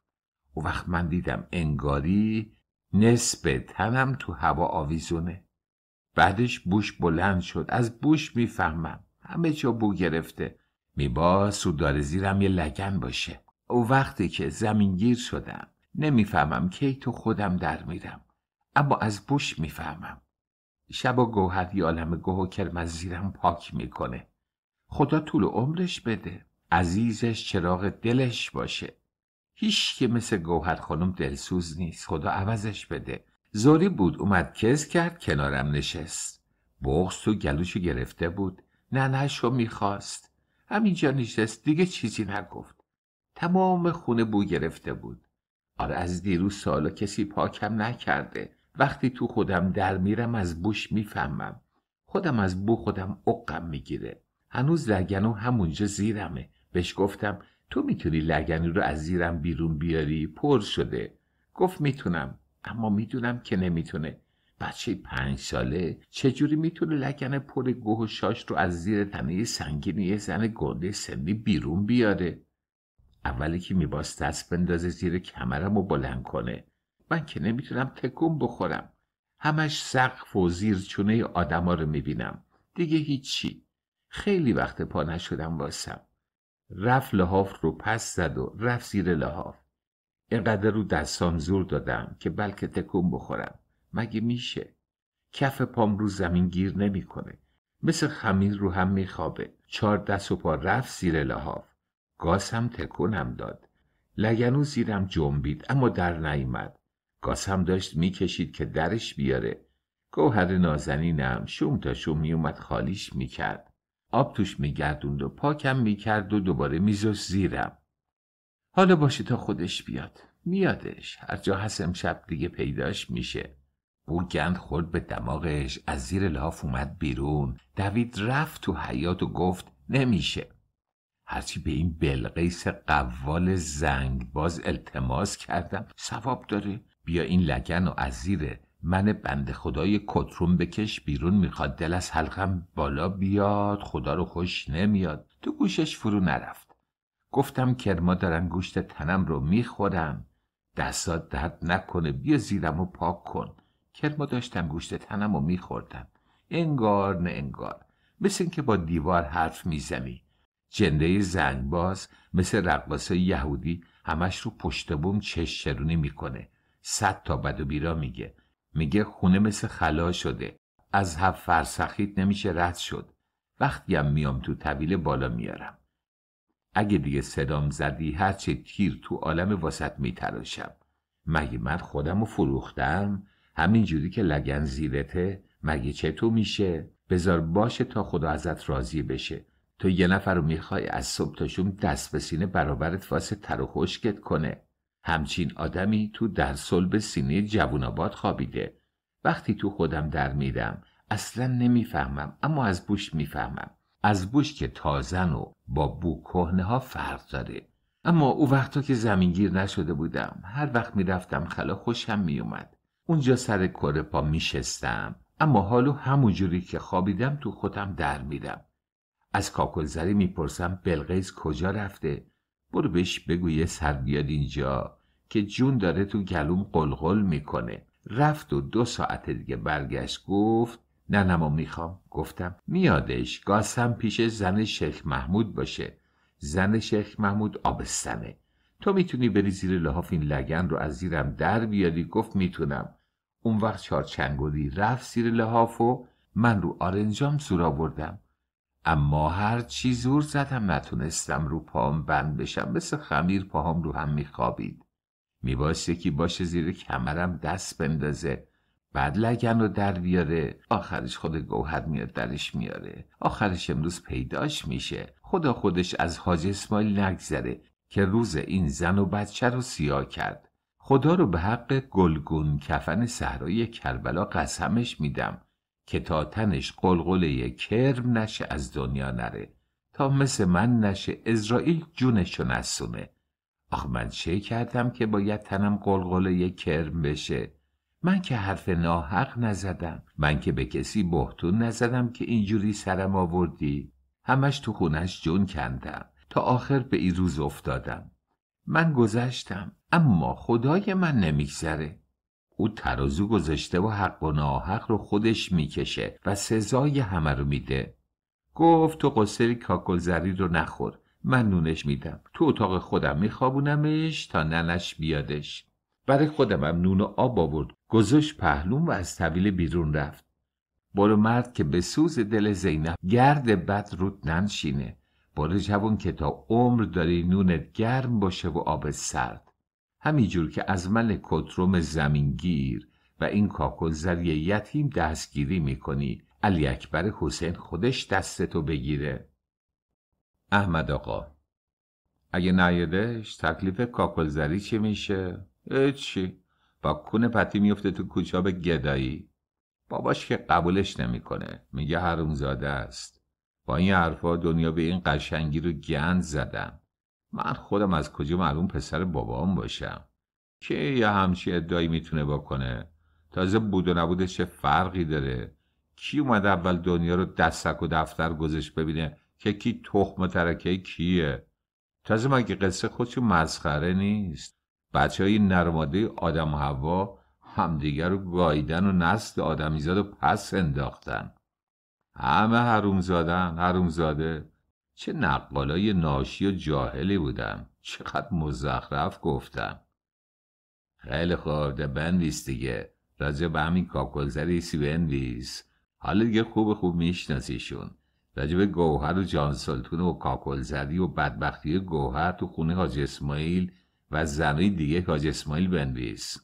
او وقت من دیدم انگاری نصف تنم تو هوا آویزونه بعدش بوش بلند شد از بوش میفهمم همه جا بو گرفته میبا سودار زیرم یه لگن باشه او وقتی که زمین گیر شدم نمیفهمم کی تو خودم در میرم اما از بوش میفهمم شب و گوهر یالم گوه و کرم از زیرم پاک میکنه خدا طول عمرش بده عزیزش چراغ دلش باشه هیچ که مثل گوهر خانم دلسوز نیست خدا عوضش بده زوری بود اومد کس کرد کنارم نشست بغز تو گلوشو گرفته بود ننهشو میخواست همینجا نشست دیگه چیزی نگفت تمام خونه بو گرفته بود آره از دیروز سالا کسی پاکم نکرده وقتی تو خودم در میرم از بوش میفهمم خودم از بو خودم اقم میگیره هنوز لگنو همونجا زیرمه بهش گفتم تو میتونی لگنی رو از زیرم بیرون بیاری پر شده گفت میتونم اما میدونم که نمیتونه بچه پنج ساله چجوری میتونه لگن پر گوه و شاش رو از زیر تنه سنگین یه زن گنده سنی بیرون بیاره اولی که میباس دست بندازه زیر کمرم و بلند کنه من که نمیتونم تکون بخورم همش سقف و زیر چونه آدما رو میبینم دیگه هیچی خیلی وقت پا نشدم واسم رفت لحاف رو پس زد و رفت زیر لحاف اینقدر رو دستام زور دادم که بلکه تکون بخورم مگه میشه کف پام رو زمین گیر نمیکنه مثل خمیر رو هم میخوابه چهار دست و پا رفت زیر لحاف گاز هم تکونم داد لگنو زیرم جنبید اما در نیمد گاز هم داشت میکشید که درش بیاره گوهر نازنینم شوم تا شوم میومد خالیش میکرد آب توش میگردوند و پاکم میکرد و دوباره میزوش زیرم حالا باشه تا خودش بیاد میادش هر جا هست امشب دیگه پیداش میشه بو گند خورد به دماغش از زیر لاف اومد بیرون دوید رفت تو حیات و گفت نمیشه هرچی به این بلقیس قوال زنگ باز التماس کردم ثواب داره بیا این لگن و از زیر من بند خدای کتروم بکش بیرون میخواد دل از حلقم بالا بیاد خدا رو خوش نمیاد تو گوشش فرو نرفت گفتم کرما دارن گوشت تنم رو میخورم دستات درد نکنه بیا زیرم و پاک کن کرما داشتم گوشت تنم رو میخوردم انگار نه انگار مثل اینکه با دیوار حرف میزنی جنده زنگباز مثل رقباسه یهودی همش رو پشت بوم چش میکنه صد تا بد و بیرا میگه میگه خونه مثل خلا شده از هفت فرسخیت نمیشه رد شد وقتی هم میام تو طویل بالا میارم اگه دیگه صدام زدی چه تیر تو عالم واسط میتراشم مگه من خودم رو فروختم همین جوری که لگن زیرته مگه چه تو میشه بذار باشه تا خدا ازت راضی بشه تو یه نفر رو میخوای از صبح تا شوم دست به سینه برابرت واسه تر و خشکت کنه همچین آدمی تو در صلب سینه جووناباد خوابیده وقتی تو خودم در میدم اصلا نمیفهمم اما از بوش میفهمم از بوش که تازن و با بو کهنه ها فرق داره اما او وقتا که زمینگیر نشده بودم هر وقت میرفتم خلا خوشم میومد اونجا سر کره پا میشستم اما حالو همونجوری که خوابیدم تو خودم در میرم از کاکلزری میپرسم بلغیز کجا رفته برو بهش بگو یه سر بیاد اینجا که جون داره تو گلوم قلقل میکنه رفت و دو ساعت دیگه برگشت گفت نه میخوام گفتم میادش گاسم پیش زن شیخ محمود باشه زن شیخ محمود آبستنه تو میتونی بری زیر لحاف این لگن رو از زیرم در بیاری گفت میتونم اون وقت چارچنگولی رفت زیر لحاف و من رو آرنجام سور بردم. اما هر چی زور زدم نتونستم رو پام بند بشم مثل خمیر پاهام رو هم میخوابید میباش یکی باشه زیر کمرم دست بندازه بعد لگن رو در بیاره آخرش خود گوهر میاد درش میاره آخرش امروز پیداش میشه خدا خودش از حاج اسماعیل نگذره که روز این زن و بچه رو سیاه کرد خدا رو به حق گلگون کفن صحرای کربلا قسمش میدم که تا تنش قلقله کرم نشه از دنیا نره تا مثل من نشه ازرائیل جونشو نسونه آخ من چه کردم که باید تنم قلقله کرم بشه من که حرف ناحق نزدم من که به کسی بهتون نزدم که اینجوری سرم آوردی همش تو خونش جون کندم تا آخر به این روز افتادم من گذشتم اما خدای من نمیگذره او ترازو گذاشته و حق و ناحق رو خودش میکشه و سزای همه رو میده گفت تو قصر زری رو نخور من نونش میدم تو اتاق خودم میخوابونمش تا ننش بیادش برای خودمم نون و آب آورد گذاشت پهلوم و از طویل بیرون رفت برو مرد که به سوز دل زینب گرد بد رود ننشینه برو جوان که تا عمر داری نونت گرم باشه و آب سرد همینجور که از من کتروم زمینگیر و این کاکلزری یتیم دستگیری میکنی علی اکبر حسین خودش دستتو بگیره احمد آقا اگه نیادش تکلیف زری چی میشه؟ چی؟ با کون پتی میفته تو به گدایی باباش که قبولش نمیکنه میگه زاده است با این حرفا دنیا به این قشنگی رو گند زدم من خودم از کجا معلوم پسر بابام باشم که یه همچی ادعایی میتونه بکنه تازه بود و نبوده چه فرقی داره کی اومده اول دنیا رو دستک و دفتر گذشت ببینه که کی تخم ترکه کیه تازه مگه قصه خودشو مسخره نیست بچه های نرماده آدم و هوا همدیگر رو گاییدن و نسل آدمیزاد رو پس انداختن همه حرومزادن حرومزاده چه نقالای ناشی و جاهلی بودم چقدر مزخرف گفتم خیلی خوب ده بنویس دیگه راجع به همین سی بنویس حالا دیگه خوب خوب میشناسیشون راجع به گوهر و جان سلطون و کاکلزری و بدبختی گوهر تو خونه حاج اسماعیل و زنوی دیگه که حاج اسماعیل بنویس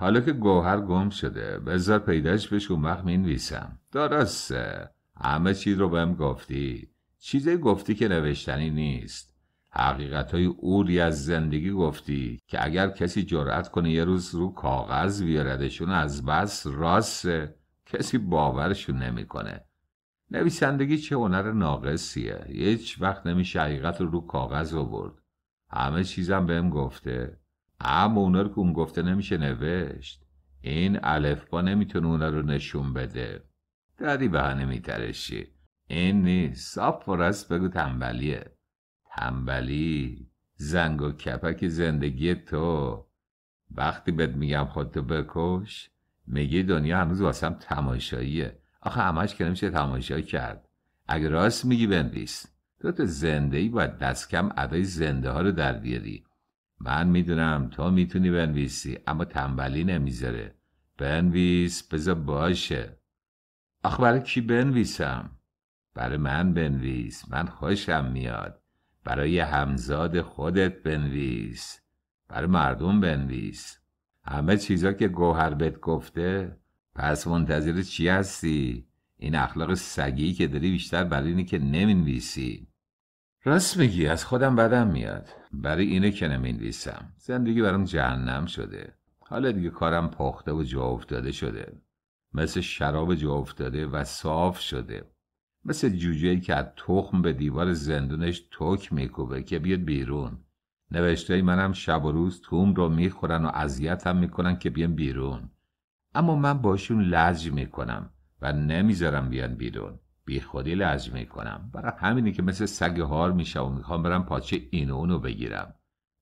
حالا که گوهر گم شده بذار پیداش بشه اون وقت مینویسم درسته همه چی رو بهم گفتی چیزی گفتی که نوشتنی نیست حقیقت های اولی از زندگی گفتی که اگر کسی جرأت کنه یه روز رو کاغذ بیاردشون از بس راست کسی باورشون نمیکنه. نویسندگی چه هنر ناقصیه هیچ وقت نمیشه حقیقت رو رو کاغذ آورد همه چیزم بهم گفته اما اونا که اون گفته نمیشه نوشت این با نمیتونه اونا رو نشون بده دردی بهانه میترشی این نیست صاف فرست بگو تنبلیه تنبلی زنگ و کپک زندگی تو وقتی بهت میگم خودتو بکش میگی دنیا هنوز واسم تماشاییه آخه همش که نمیشه تماشا کرد اگه راست میگی بنویس تو تو زنده ای باید دست کم ادای زنده ها رو در بیاری من میدونم تو میتونی بنویسی اما تنبلی نمیذاره بنویس بذار باشه آخه برای کی بنویسم برای من بنویس من خوشم میاد برای همزاد خودت بنویس برای مردم بنویس همه چیزا که گوهر بهت گفته پس منتظر چی هستی؟ این اخلاق سگی که داری بیشتر برای اینه که نمینویسی راست میگی از خودم بدم میاد برای اینه که نمینویسم زندگی برام جهنم شده حالا دیگه کارم پخته و جا افتاده شده مثل شراب جا افتاده و صاف شده مثل جوجه که از تخم به دیوار زندونش تک میکوبه که بیاد بیرون نوشته منم شب و روز توم رو میخورن و اذیتم میکنن که بیان بیرون اما من باشون لج میکنم و نمیذارم بیان بیرون بی خودی لج میکنم برای همینی که مثل سگ هار میشم و میخوام برم پاچه این و اونو بگیرم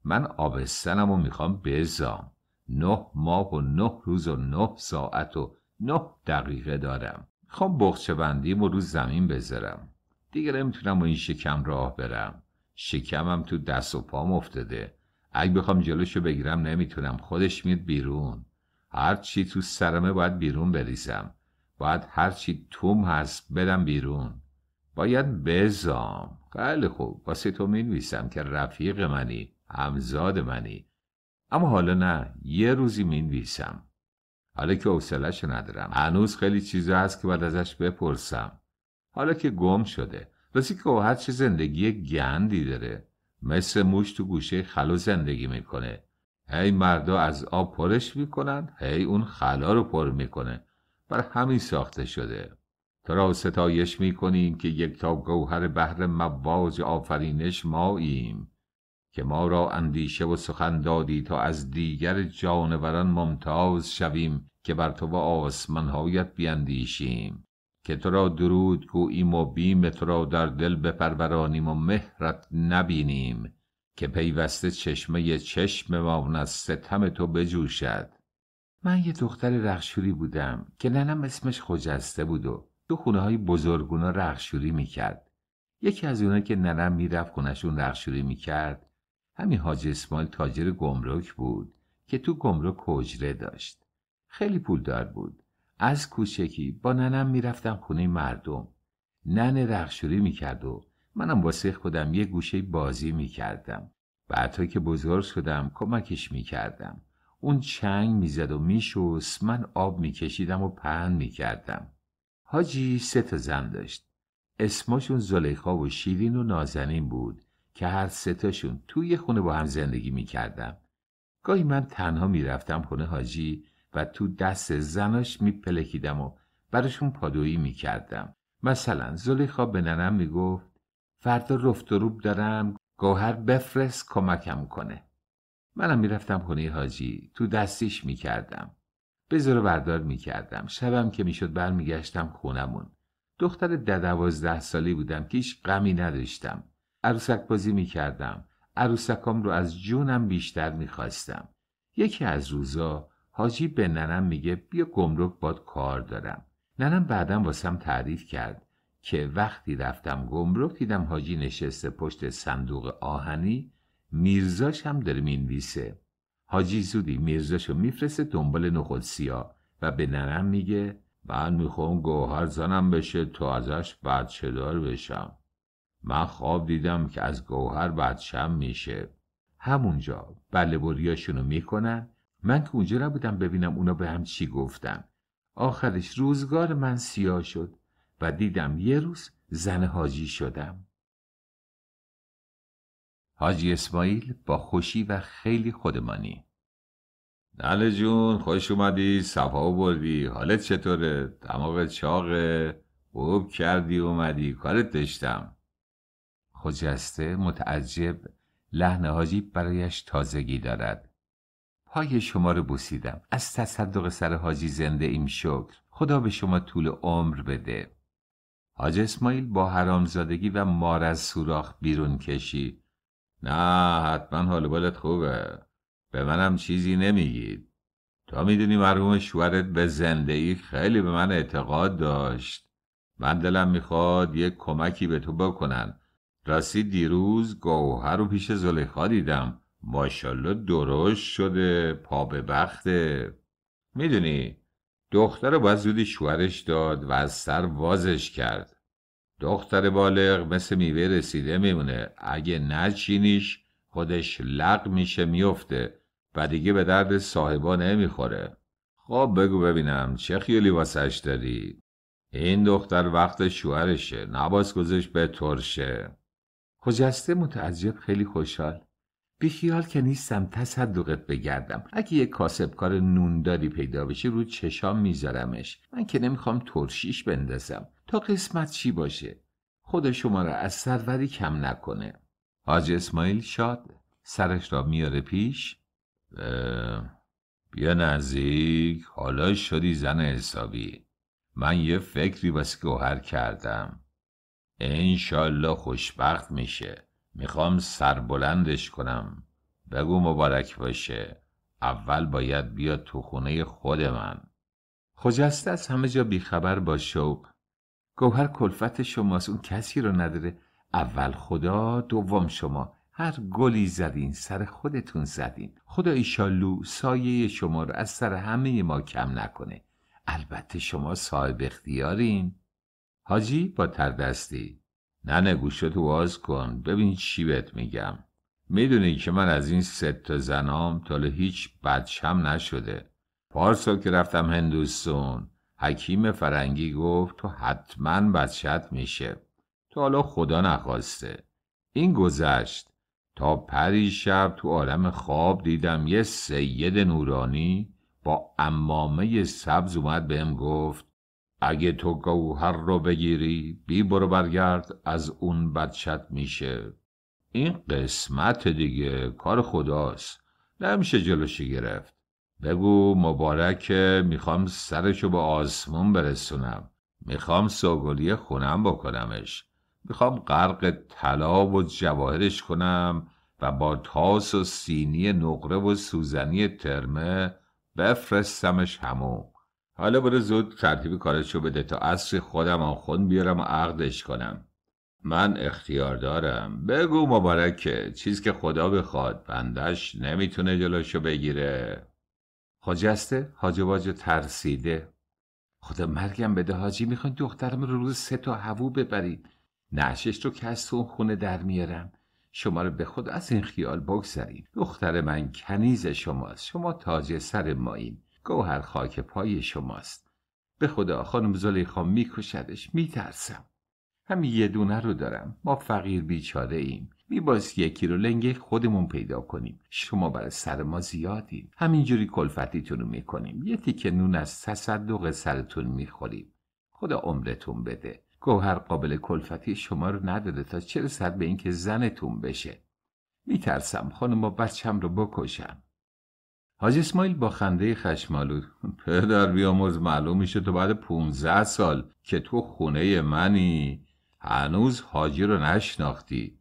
من آبستنم و میخوام بزام نه ماه و نه روز و نه ساعت و نه دقیقه دارم خوام خب بخچه بندیم و رو زمین بذارم دیگه نمیتونم با این شکم راه برم شکمم تو دست و پام افتاده اگه بخوام جلوشو بگیرم نمیتونم خودش میاد بیرون هر چی تو سرمه باید بیرون بریزم باید هر چی توم هست بدم بیرون باید بزام خیلی خوب واسه تو مینویسم که رفیق منی همزاد منی اما حالا نه یه روزی مینویسم حالا که اوصلش ندارم هنوز خیلی چیزا هست که باید ازش بپرسم حالا که گم شده راستی که هر چه زندگی گندی داره مثل موش تو گوشه خلو زندگی میکنه هی مردا از آب پرش میکنن هی اون خلا رو پر میکنه بر همین ساخته شده تو را ستایش میکنیم که یک تا گوهر بحر مواج آفرینش ماییم که ما را اندیشه و سخن دادی تا از دیگر جانوران ممتاز شویم که بر تو و آسمانهایت بیندیشیم که تو را درود گوییم و بیم تو را در دل بپرورانیم و مهرت نبینیم که پیوسته چشمه چشم ما از ستم تو بجوشد من یه دختر رخشوری بودم که ننم اسمش خجسته بود و تو خونه های بزرگونا رخشوری میکرد یکی از اونا که ننم میرفت خونشون رخشوری میکرد همین حاج اسماعیل تاجر گمرک بود که تو گمرک حجره داشت خیلی پولدار بود از کوچکی با ننم میرفتم خونه مردم نن رخشوری میکرد و منم واسه خودم یه گوشه بازی میکردم بعدها که بزرگ شدم کمکش میکردم اون چنگ میزد و میشست من آب میکشیدم و پهن میکردم حاجی سه تا زن داشت اسمشون زلیخا و شیرین و نازنین بود که هر تاشون توی خونه با هم زندگی میکردم گاهی من تنها میرفتم خونه حاجی و تو دست زناش میپلکیدم و براشون پادویی میکردم مثلا زلیخا به ننم میگفت فردا رفت و روب دارم گوهر بفرست کمکم کنه منم میرفتم خونه حاجی تو دستیش میکردم بزر بردار میکردم شبم که میشد برمیگشتم خونمون دختر ده دوازده سالی بودم که هیچ غمی نداشتم عروسک بازی میکردم عروسکام رو از جونم بیشتر میخواستم یکی از روزا حاجی به ننم میگه بیا گمرک باد کار دارم ننم بعدا واسم تعریف کرد که وقتی رفتم گمرک دیدم حاجی نشسته پشت صندوق آهنی میرزاش هم داره مینویسه حاجی زودی میرزاشو میفرسته دنبال نخود سیاه و به ننم میگه من میخوام گوهر زنم بشه تو ازش بچه دار بشم من خواب دیدم که از گوهر بچم میشه همونجا بله بریاشونو میکنن من که اونجا نبودم ببینم اونا به هم چی گفتن آخرش روزگار من سیاه شد و دیدم یه روز زن حاجی شدم حاجی اسماعیل با خوشی و خیلی خودمانی نله جون خوش اومدی صفا بردی حالت چطوره دماغ چاقه خوب کردی اومدی کارت داشتم خوجسته متعجب لحن حاجی برایش تازگی دارد پای شما رو بوسیدم از تصدق سر حاجی زنده ایم شکر خدا به شما طول عمر بده حاج اسماعیل با حرامزادگی و مار از سوراخ بیرون کشی نه حتما حال بالت خوبه به منم چیزی نمیگید تا میدونی مرحوم شوهرت به زنده ای خیلی به من اعتقاد داشت من دلم میخواد یه کمکی به تو بکنن راستی دیروز گوهر رو پیش زلیخا دیدم ماشالله درشت شده پا به بخته میدونی دختر باید زودی شوهرش داد و از سر وازش کرد دختر بالغ مثل میوه رسیده میمونه اگه نچینیش خودش لق میشه میفته و دیگه به درد صاحبا نمیخوره خب بگو ببینم چه خیلی واسش داری این دختر وقت شوهرشه نباز گذاشت به ترشه خجسته متعجب خیلی خوشحال بیخیال که نیستم تصدقت بگردم اگه یه کاسبکار نونداری پیدا بشه رو چشام میذارمش من که نمیخوام ترشیش بندازم تا قسمت چی باشه خدا شما را از سروری کم نکنه حاج اسماعیل شاد سرش را میاره پیش بیا نزدیک حالا شدی زن حسابی من یه فکری بس گوهر کردم انشالله خوشبخت میشه میخوام سربلندش کنم بگو مبارک باشه اول باید بیا تو خونه خود من خجسته از همه جا بیخبر با شوق گوهر کلفت شماست اون کسی رو نداره اول خدا دوم شما هر گلی زدین سر خودتون زدین خدا ایشالو سایه شما رو از سر همه ما کم نکنه البته شما صاحب اختیارین حاجی با تردستی نه نه گوشتو باز کن ببین چی بهت میگم میدونی که من از این ست تا زنام تا هیچ بدشم نشده پارسال که رفتم هندوستون حکیم فرنگی گفت تو حتما بچت میشه تو حالا خدا نخواسته این گذشت تا پری شب تو عالم خواب دیدم یه سید نورانی با امامه سبز اومد بهم گفت اگه تو گوهر رو بگیری بی برو برگرد از اون بدشت میشه این قسمت دیگه کار خداست نمیشه جلوشی گرفت بگو مبارکه میخوام سرشو به آسمون برسونم میخوام سوگلی خونم بکنمش میخوام غرق طلا و جواهرش کنم و با تاس و سینی نقره و سوزنی ترمه بفرستمش همون حالا برو زود ترتیب کارشو بده تا اصری خودم آخون بیارم و عقدش کنم من اختیار دارم بگو مبارکه چیز که خدا بخواد بندش نمیتونه جلوشو بگیره خجسته حاجواج ترسیده خدا مرگم بده حاجی میخواین دخترم رو روز سه تا هوو ببرید نشش رو که از تو خونه در میارم شما رو به خود از این خیال بگذارید دختر من کنیز شماست شما تاج سر مایین گوهر خاک پای شماست به خدا خانم زلیخا میکشدش میترسم همین یه دونه رو دارم ما فقیر بیچاره ایم میباز یکی رو لنگ خودمون پیدا کنیم شما برای سر ما همین همینجوری کلفتیتون رو میکنیم یه تیکه نون از تصدق سرتون میخوریم خدا عمرتون بده گوهر قابل کلفتی شما رو نداره تا چه رسد به اینکه زنتون بشه میترسم خانم ما بچم رو بکشم حاجی اسماعیل با خنده خشمالو پدر بیاموز معلوم میشه تو بعد 15 سال که تو خونه منی هنوز حاجی رو نشناختی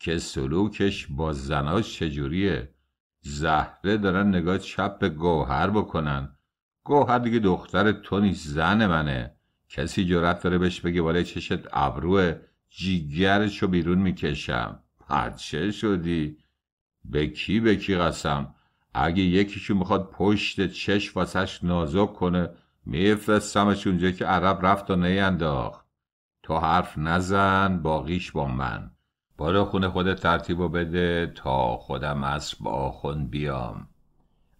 که سلوکش با زناش چجوریه زهره دارن نگاه چپ به گوهر بکنن گوهر دیگه دختر تو نیست زن منه کسی جرأت داره بهش بگه بالای چشت ابروه جیگرشو بیرون میکشم پرچه شدی به کی به کی قسم اگه یکیشو میخواد پشت چش واسش نازک کنه میفرستمش اونجا که عرب رفت و نینداخت تو حرف نزن باقیش با من بالا خونه خودت ترتیبو بده تا خودم از با خون بیام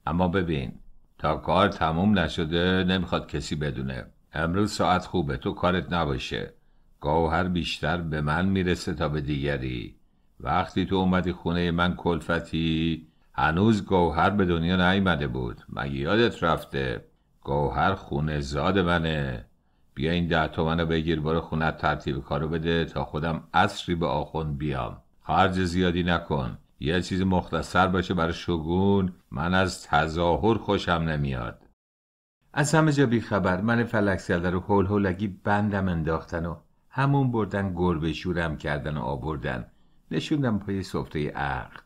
اما ببین تا کار تموم نشده نمیخواد کسی بدونه امروز ساعت خوبه تو کارت نباشه گوهر بیشتر به من میرسه تا به دیگری وقتی تو اومدی خونه من کلفتی هنوز گوهر به دنیا نیامده بود مگه یادت رفته گوهر خونه زاد منه بیا این ده تومن بگیر برو خونت ترتیب کارو بده تا خودم اصری به آخوند بیام خرج زیادی نکن یه چیز مختصر باشه برای شگون من از تظاهر خوشم نمیاد از همه جا بیخبر من فلکسیاله رو هول هولگی بندم انداختن و همون بردن گربه شورم کردن و آوردن نشوندم پای صفته عقل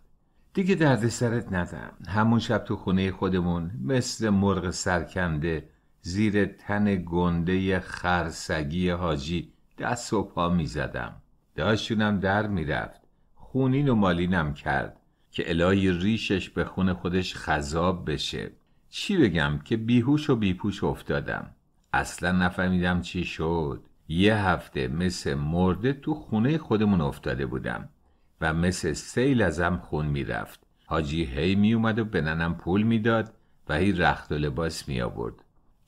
دیگه درد سرت ندم همون شب تو خونه خودمون مثل مرغ سرکنده زیر تن گنده خرسگی حاجی دست و پا می زدم داشتونم در میرفت خونین و مالینم کرد که الهی ریشش به خون خودش خذاب بشه چی بگم که بیهوش و بیپوش افتادم اصلا نفهمیدم چی شد یه هفته مثل مرده تو خونه خودمون افتاده بودم و مثل سیل ازم خون میرفت حاجی هی اومد و به ننم پول میداد و هی رخت و لباس می آورد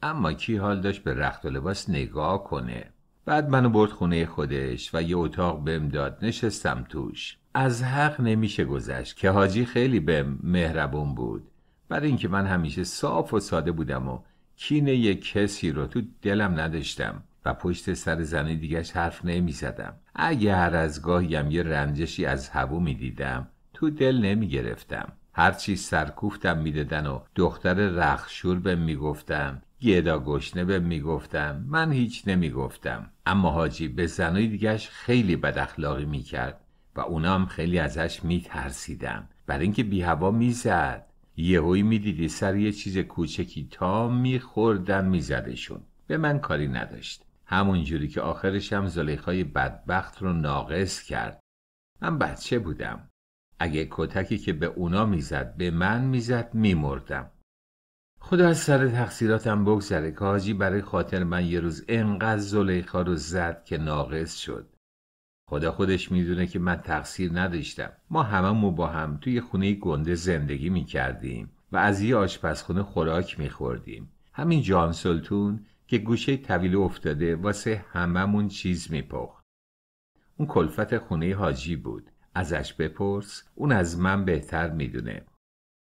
اما کی حال داشت به رخت و لباس نگاه کنه بعد منو برد خونه خودش و یه اتاق بم داد نشستم توش از حق نمیشه گذشت که حاجی خیلی به مهربون بود برای اینکه من همیشه صاف و ساده بودم و کینه یه کسی رو تو دلم نداشتم و پشت سر زن دیگش حرف نمی زدم اگه هر از گاهیم یه رنجشی از هوو می دیدم تو دل نمی گرفتم هرچی سرکوفتم میدادن و دختر رخشور به میگفتن گدا گشنه به میگفتم، من هیچ نمیگفتم اما حاجی به زنای دیگهش خیلی بد اخلاقی میکرد و اونا هم خیلی ازش میترسیدم. بر اینکه بی هوا میزد یهویی میدیدی سر یه چیز کوچکی تا میخوردن میزدشون به من کاری نداشت جوری که آخرش هم زلیخای بدبخت رو ناقص کرد من بچه بودم اگه کتکی که به اونا میزد به من میزد میمردم خدا از سر تقصیراتم بگذره که حاجی برای خاطر من یه روز انقدر زلیخا رو زد که ناقص شد خدا خودش میدونه که من تقصیر نداشتم ما هممون با هم توی خونه گنده زندگی میکردیم و از یه آشپزخونه خوراک میخوردیم همین جان سلطون که گوشه طویله افتاده واسه هممون چیز میپخت اون کلفت خونه حاجی بود ازش بپرس اون از من بهتر میدونه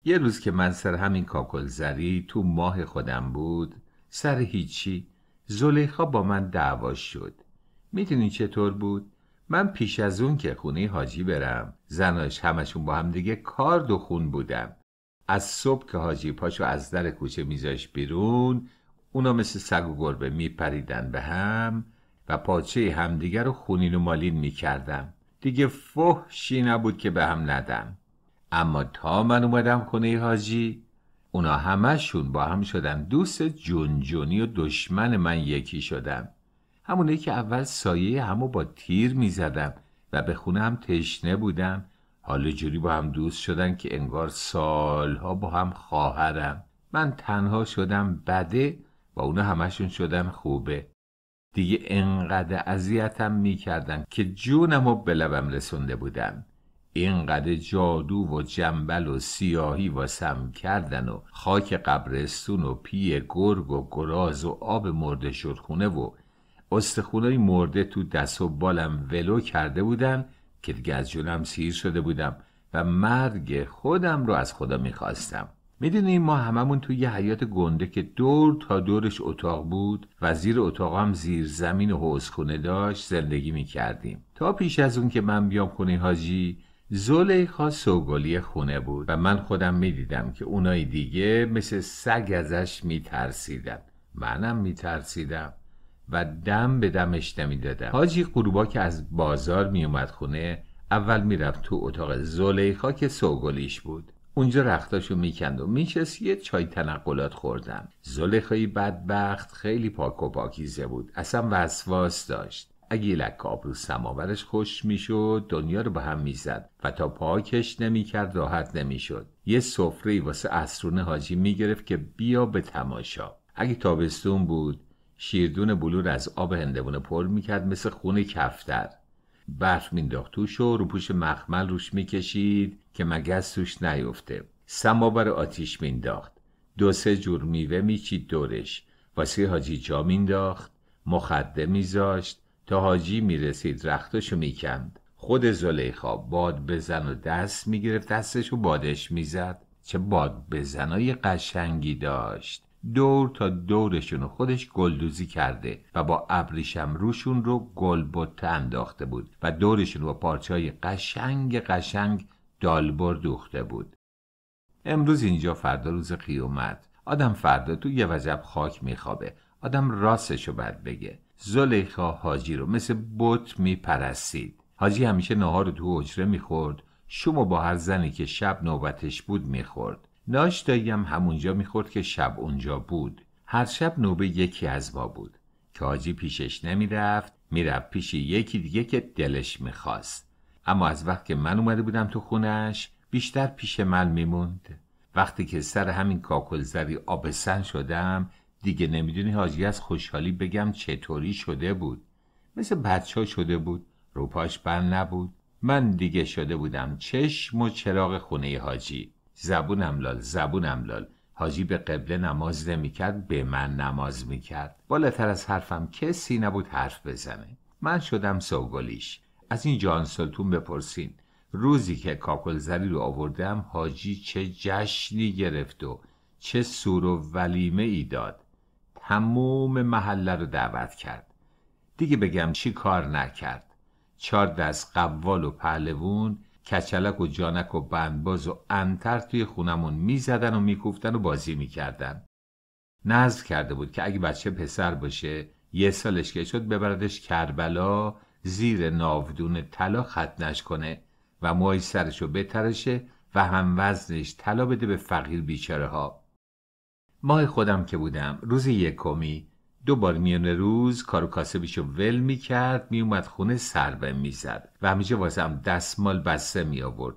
یه روز که من سر همین کاکل زری تو ماه خودم بود سر هیچی زلیخا با من دعوا شد میدونی چطور بود؟ من پیش از اون که خونه حاجی برم زناش همشون با هم دیگه کار دو خون بودم از صبح که حاجی پاشو از در کوچه میذاش بیرون اونا مثل سگ و گربه میپریدن به هم و پاچه همدیگر رو خونین و مالین میکردم دیگه فحشی نبود که به هم ندم اما تا من اومدم خونه حاجی اونا همشون با هم شدن دوست جنجونی و دشمن من یکی شدم همونه که اول سایه همو با تیر میزدم و به خونه هم تشنه بودم حالا جوری با هم دوست شدن که انگار سالها با هم خواهرم من تنها شدم بده و اونا همشون شدن خوبه دیگه انقدر اذیتم میکردن که جونمو به لبم رسونده بودن اینقدر جادو و جنبل و سیاهی واسم کردن و خاک قبرستون و پی گرگ و گراز و آب مرده خونه و استخونای مرده تو دست و بالم ولو کرده بودن که دیگه از جونم سیر شده بودم و مرگ خودم رو از خدا میخواستم میدونیم ما هممون توی یه حیات گنده که دور تا دورش اتاق بود و زیر اتاق هم زیر زمین و حوز کنه داشت زندگی میکردیم تا پیش از اون که من بیام خونه حاجی زلیخا سوگلی خونه بود و من خودم میدیدم که اونای دیگه مثل سگ ازش میترسیدن منم میترسیدم و دم به دمش نمیدادم حاجی قروبا که از بازار میومد خونه اول میرفت تو اتاق زلیخا که سوگلیش بود اونجا رختاشو میکند و میشست یه چای تنقلات خوردم زلخای بدبخت خیلی پاک و پاکیزه بود اصلا وسواس داشت اگه لکاب لک رو سماورش خوش میشد دنیا رو به هم میزد و تا پاکش نمیکرد راحت نمیشد یه سفره واسه اسرون حاجی میگرفت که بیا به تماشا اگه تابستون بود شیردون بلور از آب هندوانه پر میکرد مثل خون کفتر برف مینداخت توش و رو پوش مخمل روش میکشید که مگس توش نیفته سما آتیش مینداخت دو سه جور میوه میچید دورش واسه حاجی جا مینداخت مخده میذاشت تا حاجی میرسید رختشو میکند خود زلیخا باد بزن و دست میگرفت دستشو بادش میزد چه باد بزنای قشنگی داشت دور تا دورشون خودش گلدوزی کرده و با ابریشم روشون رو گلبته انداخته بود و دورشون با پارچه های قشنگ قشنگ دالبر دوخته بود امروز اینجا فردا روز قیومت آدم فردا تو یه وجب خاک میخوابه آدم راستشو بعد بگه زلیخا حاجی رو مثل بوت میپرسید حاجی همیشه نهار تو حجره میخورد شما با هر زنی که شب نوبتش بود میخورد ناش داییم همونجا میخورد که شب اونجا بود هر شب نوبه یکی از ما بود که حاجی پیشش نمیرفت میرفت پیش یکی دیگه که دلش میخواست اما از وقت که من اومده بودم تو خونش بیشتر پیش من میموند وقتی که سر همین کاکل زری آبسن شدم دیگه نمیدونی حاجی از خوشحالی بگم چطوری شده بود مثل بچه شده بود روپاش بند نبود من دیگه شده بودم چشم و چراغ خونه حاجی زبونم لال زبونم لال حاجی به قبله نماز نمیکرد به من نماز میکرد بالاتر از حرفم کسی نبود حرف بزنه من شدم سوگلیش از این جان سلطون بپرسین روزی که کاکل زری رو آوردم حاجی چه جشنی گرفت و چه سور و ولیمه ای داد تموم محله رو دعوت کرد دیگه بگم چی کار نکرد چهار دست قوال و پهلوون کچلک و جانک و بندباز و انتر توی خونمون میزدن و میکوفتن و بازی میکردن نظر کرده بود که اگه بچه پسر باشه یه سالش که شد ببردش کربلا زیر ناودون طلا ختنش کنه و موهای سرشو بترشه و هم وزنش طلا بده به فقیر بیچاره ها مای خودم که بودم روز یکمی دو بار میان روز کارو کاسبیشو ول میکرد میومد خونه سربه میزد و همیشه واسه هم دستمال بسته می آورد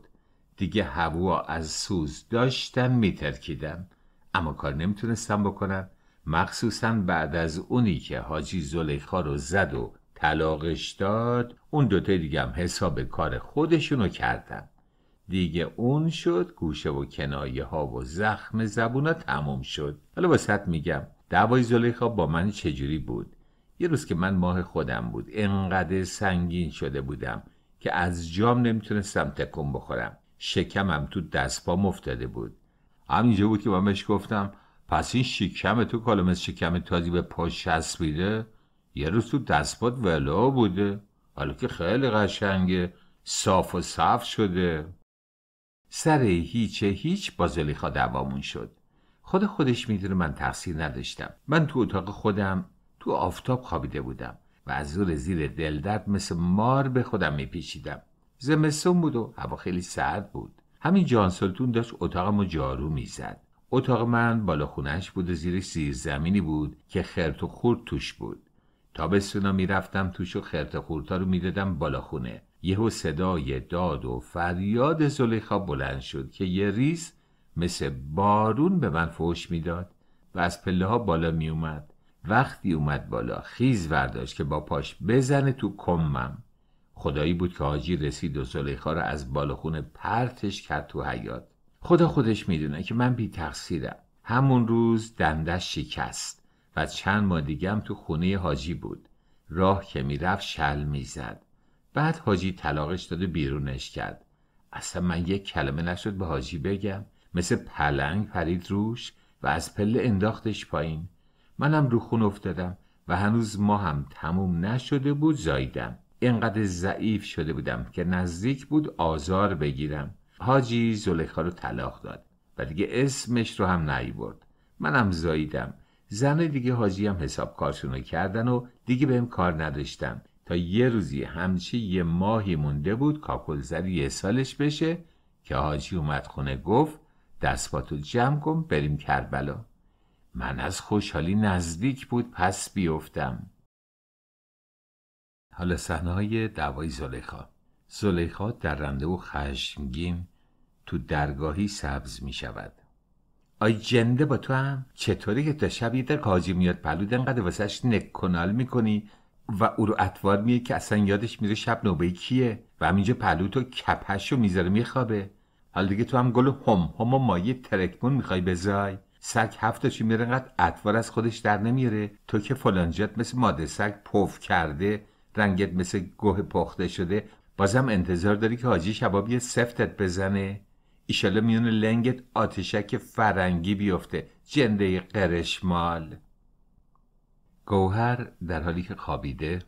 دیگه هوا از سوز داشتم میترکیدم اما کار نمیتونستم بکنم مخصوصا بعد از اونی که حاجی زلیخا رو زد و طلاقش داد اون دوتای دیگه هم حساب کار خودشونو کردم دیگه اون شد گوشه و کنایه ها و زخم زبونا تموم شد حالا واسط میگم دعوای زلیخا با من چجوری بود یه روز که من ماه خودم بود انقدر سنگین شده بودم که از جام نمیتونستم تکون بخورم شکمم تو دستپام افتاده بود همینجا بود که من بهش گفتم پس این شکم تو کالم شکم تازی به پا چسبیده یه روز تو دستپات ولو بوده حالا که خیلی قشنگه صاف و صف شده سر هیچه هیچ با زلیخا دوامون شد خود خودش میدونه من تقصیر نداشتم من تو اتاق خودم تو آفتاب خوابیده بودم و از زور زیر دلدرد مثل مار به خودم میپیچیدم زمستون بود و هوا خیلی سرد بود همین جانسلتون داشت اتاقم رو جارو میزد اتاق من بالا خونش بود و زیر زیر زمینی بود که خرت و خورد توش بود تابستونا میرفتم توش و خرت و خورتا رو میدادم بالا خونه یهو صدای داد و فریاد زلیخا بلند شد که یه ریز مثل بارون به من فوش میداد و از پله ها بالا می اومد وقتی اومد بالا خیز ورداشت که با پاش بزنه تو کمم خدایی بود که حاجی رسید و زلیخا را از بالخونه پرتش کرد تو حیات خدا خودش میدونه که من بی تقصیرم همون روز دندش شکست و چند ماه دیگم تو خونه حاجی بود راه که میرفت شل میزد بعد حاجی طلاقش داد و بیرونش کرد اصلا من یک کلمه نشد به حاجی بگم مثل پلنگ پرید روش و از پله انداختش پایین منم رو خون افتادم و هنوز ما هم تموم نشده بود زایدم اینقدر ضعیف شده بودم که نزدیک بود آزار بگیرم حاجی زلیخا رو طلاق داد و دیگه اسمش رو هم برد منم زاییدم زن دیگه حاجی هم حساب کارشون رو کردن و دیگه بهم کار نداشتم تا یه روزی همچی یه ماهی مونده بود کاکلزری یه سالش بشه که حاجی اومد خونه گفت دست با تو جمع کن بریم کربلا من از خوشحالی نزدیک بود پس بیفتم حالا صحنه های دعوای زلیخا زلیخا در رنده و خشمگین تو درگاهی سبز می شود آی جنده با تو هم چطوری که تا شب یه در کاجی میاد پلود انقدر واسهش نکنال میکنی و او رو اطوار میه که اصلا یادش میره شب نوبه کیه و همینجا پلوتو کپش رو میذاره میخوابه حال دیگه تو هم گل هم هم و مایه ترکمون میخوای بزای سگ هفت چی میره قد اطوار از خودش در نمیره؟ تو که فلانجت مثل ماده سگ پف کرده رنگت مثل گوه پخته شده بازم انتظار داری که حاجی شباب یه سفتت بزنه ایشالا میون لنگت آتشک فرنگی بیفته جنده قرشمال گوهر در حالی که خوابیده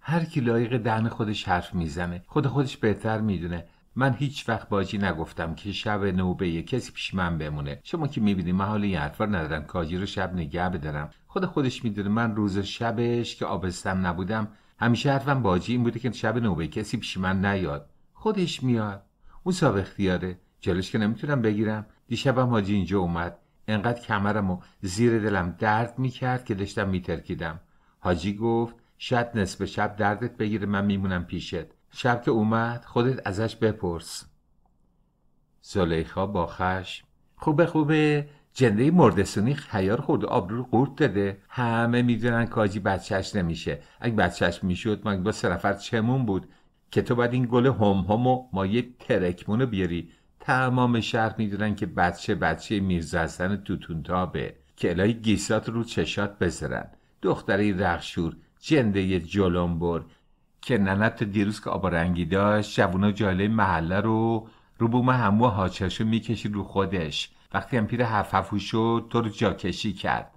هر کی لایق دهن خودش حرف میزنه خود خودش بهتر میدونه من هیچ وقت باجی نگفتم که شب نوبه کسی پیش من بمونه شما که میبینی من حال این حرفا ندارم کاجی رو شب نگه بدارم خود خودش میدونه من روز شبش که آبستم نبودم همیشه حرفم باجی این بوده که شب نوبه کسی پیش من نیاد خودش میاد اون صاحب اختیاره جلش که نمیتونم بگیرم دیشبم حاجی اینجا اومد انقدر کمرم و زیر دلم درد میکرد که داشتم میترکیدم حاجی گفت شاید نصف شب دردت بگیره من میمونم پیشت شب که اومد خودت ازش بپرس زلیخا با خشم خوبه خوبه جنده مردسونی خیار خورده آبرو قورت داده همه میدونن کاجی بچهش نمیشه اگه بچهش میشد من با سرفر چمون بود که تو باید این گل هم هم و ما یه ترکمونو بیاری تمام شهر میدونن که بچه بچه میرزا حسن توتونتابه که الهی گیسات رو چشات بذارن دختری رخشور جنده جلمبر که ننت دیروز که آبارنگی داشت جوونا جاله محله رو رو بوم همو هاچاشو میکشید رو خودش وقتی هم پیر هفهفو شد تو رو جاکشی کرد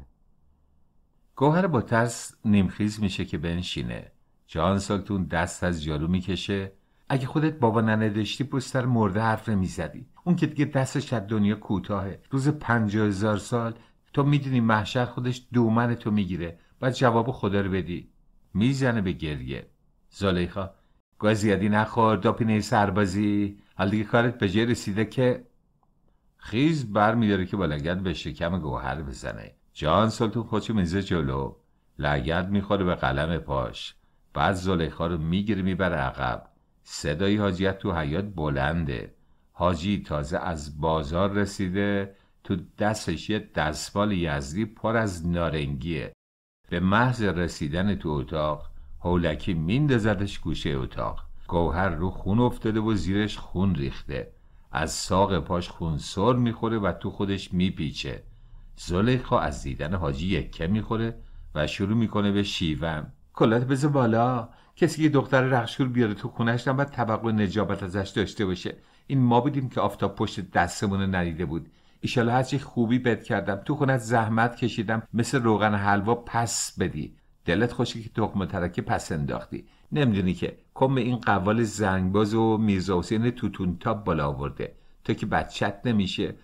گوهر با ترس نیمخیز میشه که بنشینه جان سالتون دست از جارو میکشه اگه خودت بابا ننه داشتی پستر مرده حرف میزدی اون که دیگه دستش از دنیا کوتاهه روز پنجاه هزار سال تو میدونی محشر خودش دومن تو میگیره باید جواب خدا رو بدی میزنه به گریه زلیخا گوه زیادی نخور دو سربازی حال دیگه کارت به رسیده که خیز بر میداره که با به شکم گوهر بزنه جان سلطون خودشو میزه جلو لگت میخوره به قلم پاش بعد زلیخا رو میگیره میبره عقب صدای حاجیت تو حیات بلنده حاجی تازه از بازار رسیده تو دستش یه دستبال یزدی پر از نارنگیه به محض رسیدن تو اتاق هولکی میندازدش گوشه اتاق گوهر رو خون افتاده و زیرش خون ریخته از ساق پاش خون سر میخوره و تو خودش میپیچه زلیخا از دیدن حاجی یکه میخوره و شروع میکنه به شیوم کلات بزه بالا کسی که دختر رخشور بیاره تو خونش نباید توقع نجابت ازش داشته باشه این ما بودیم که آفتاب پشت دستمون ندیده بود ایشالا هرچی خوبی بد کردم تو خونت زحمت کشیدم مثل روغن حلوا پس بدی دلت خوشی که تخم ترکه پس انداختی نمیدونی که کم این قوال زنگباز و میرزا حسین توتون تاب بالا آورده تا که بچت نمیشه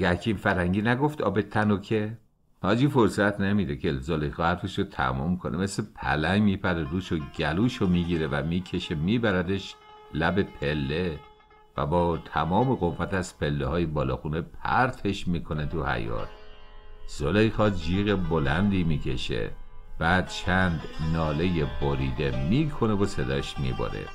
که این فرنگی نگفت آب تنو که حاجی فرصت نمیده که زلیخا حرفش رو تمام کنه مثل پلنگ میپره روش و گلوش رو میگیره و میکشه میبردش لب پله و با تمام قوت از پله های بالاخونه پرتش میکنه تو حیات زلیخا جیغ بلندی میکشه بعد چند ناله بریده میکنه و صداش میباره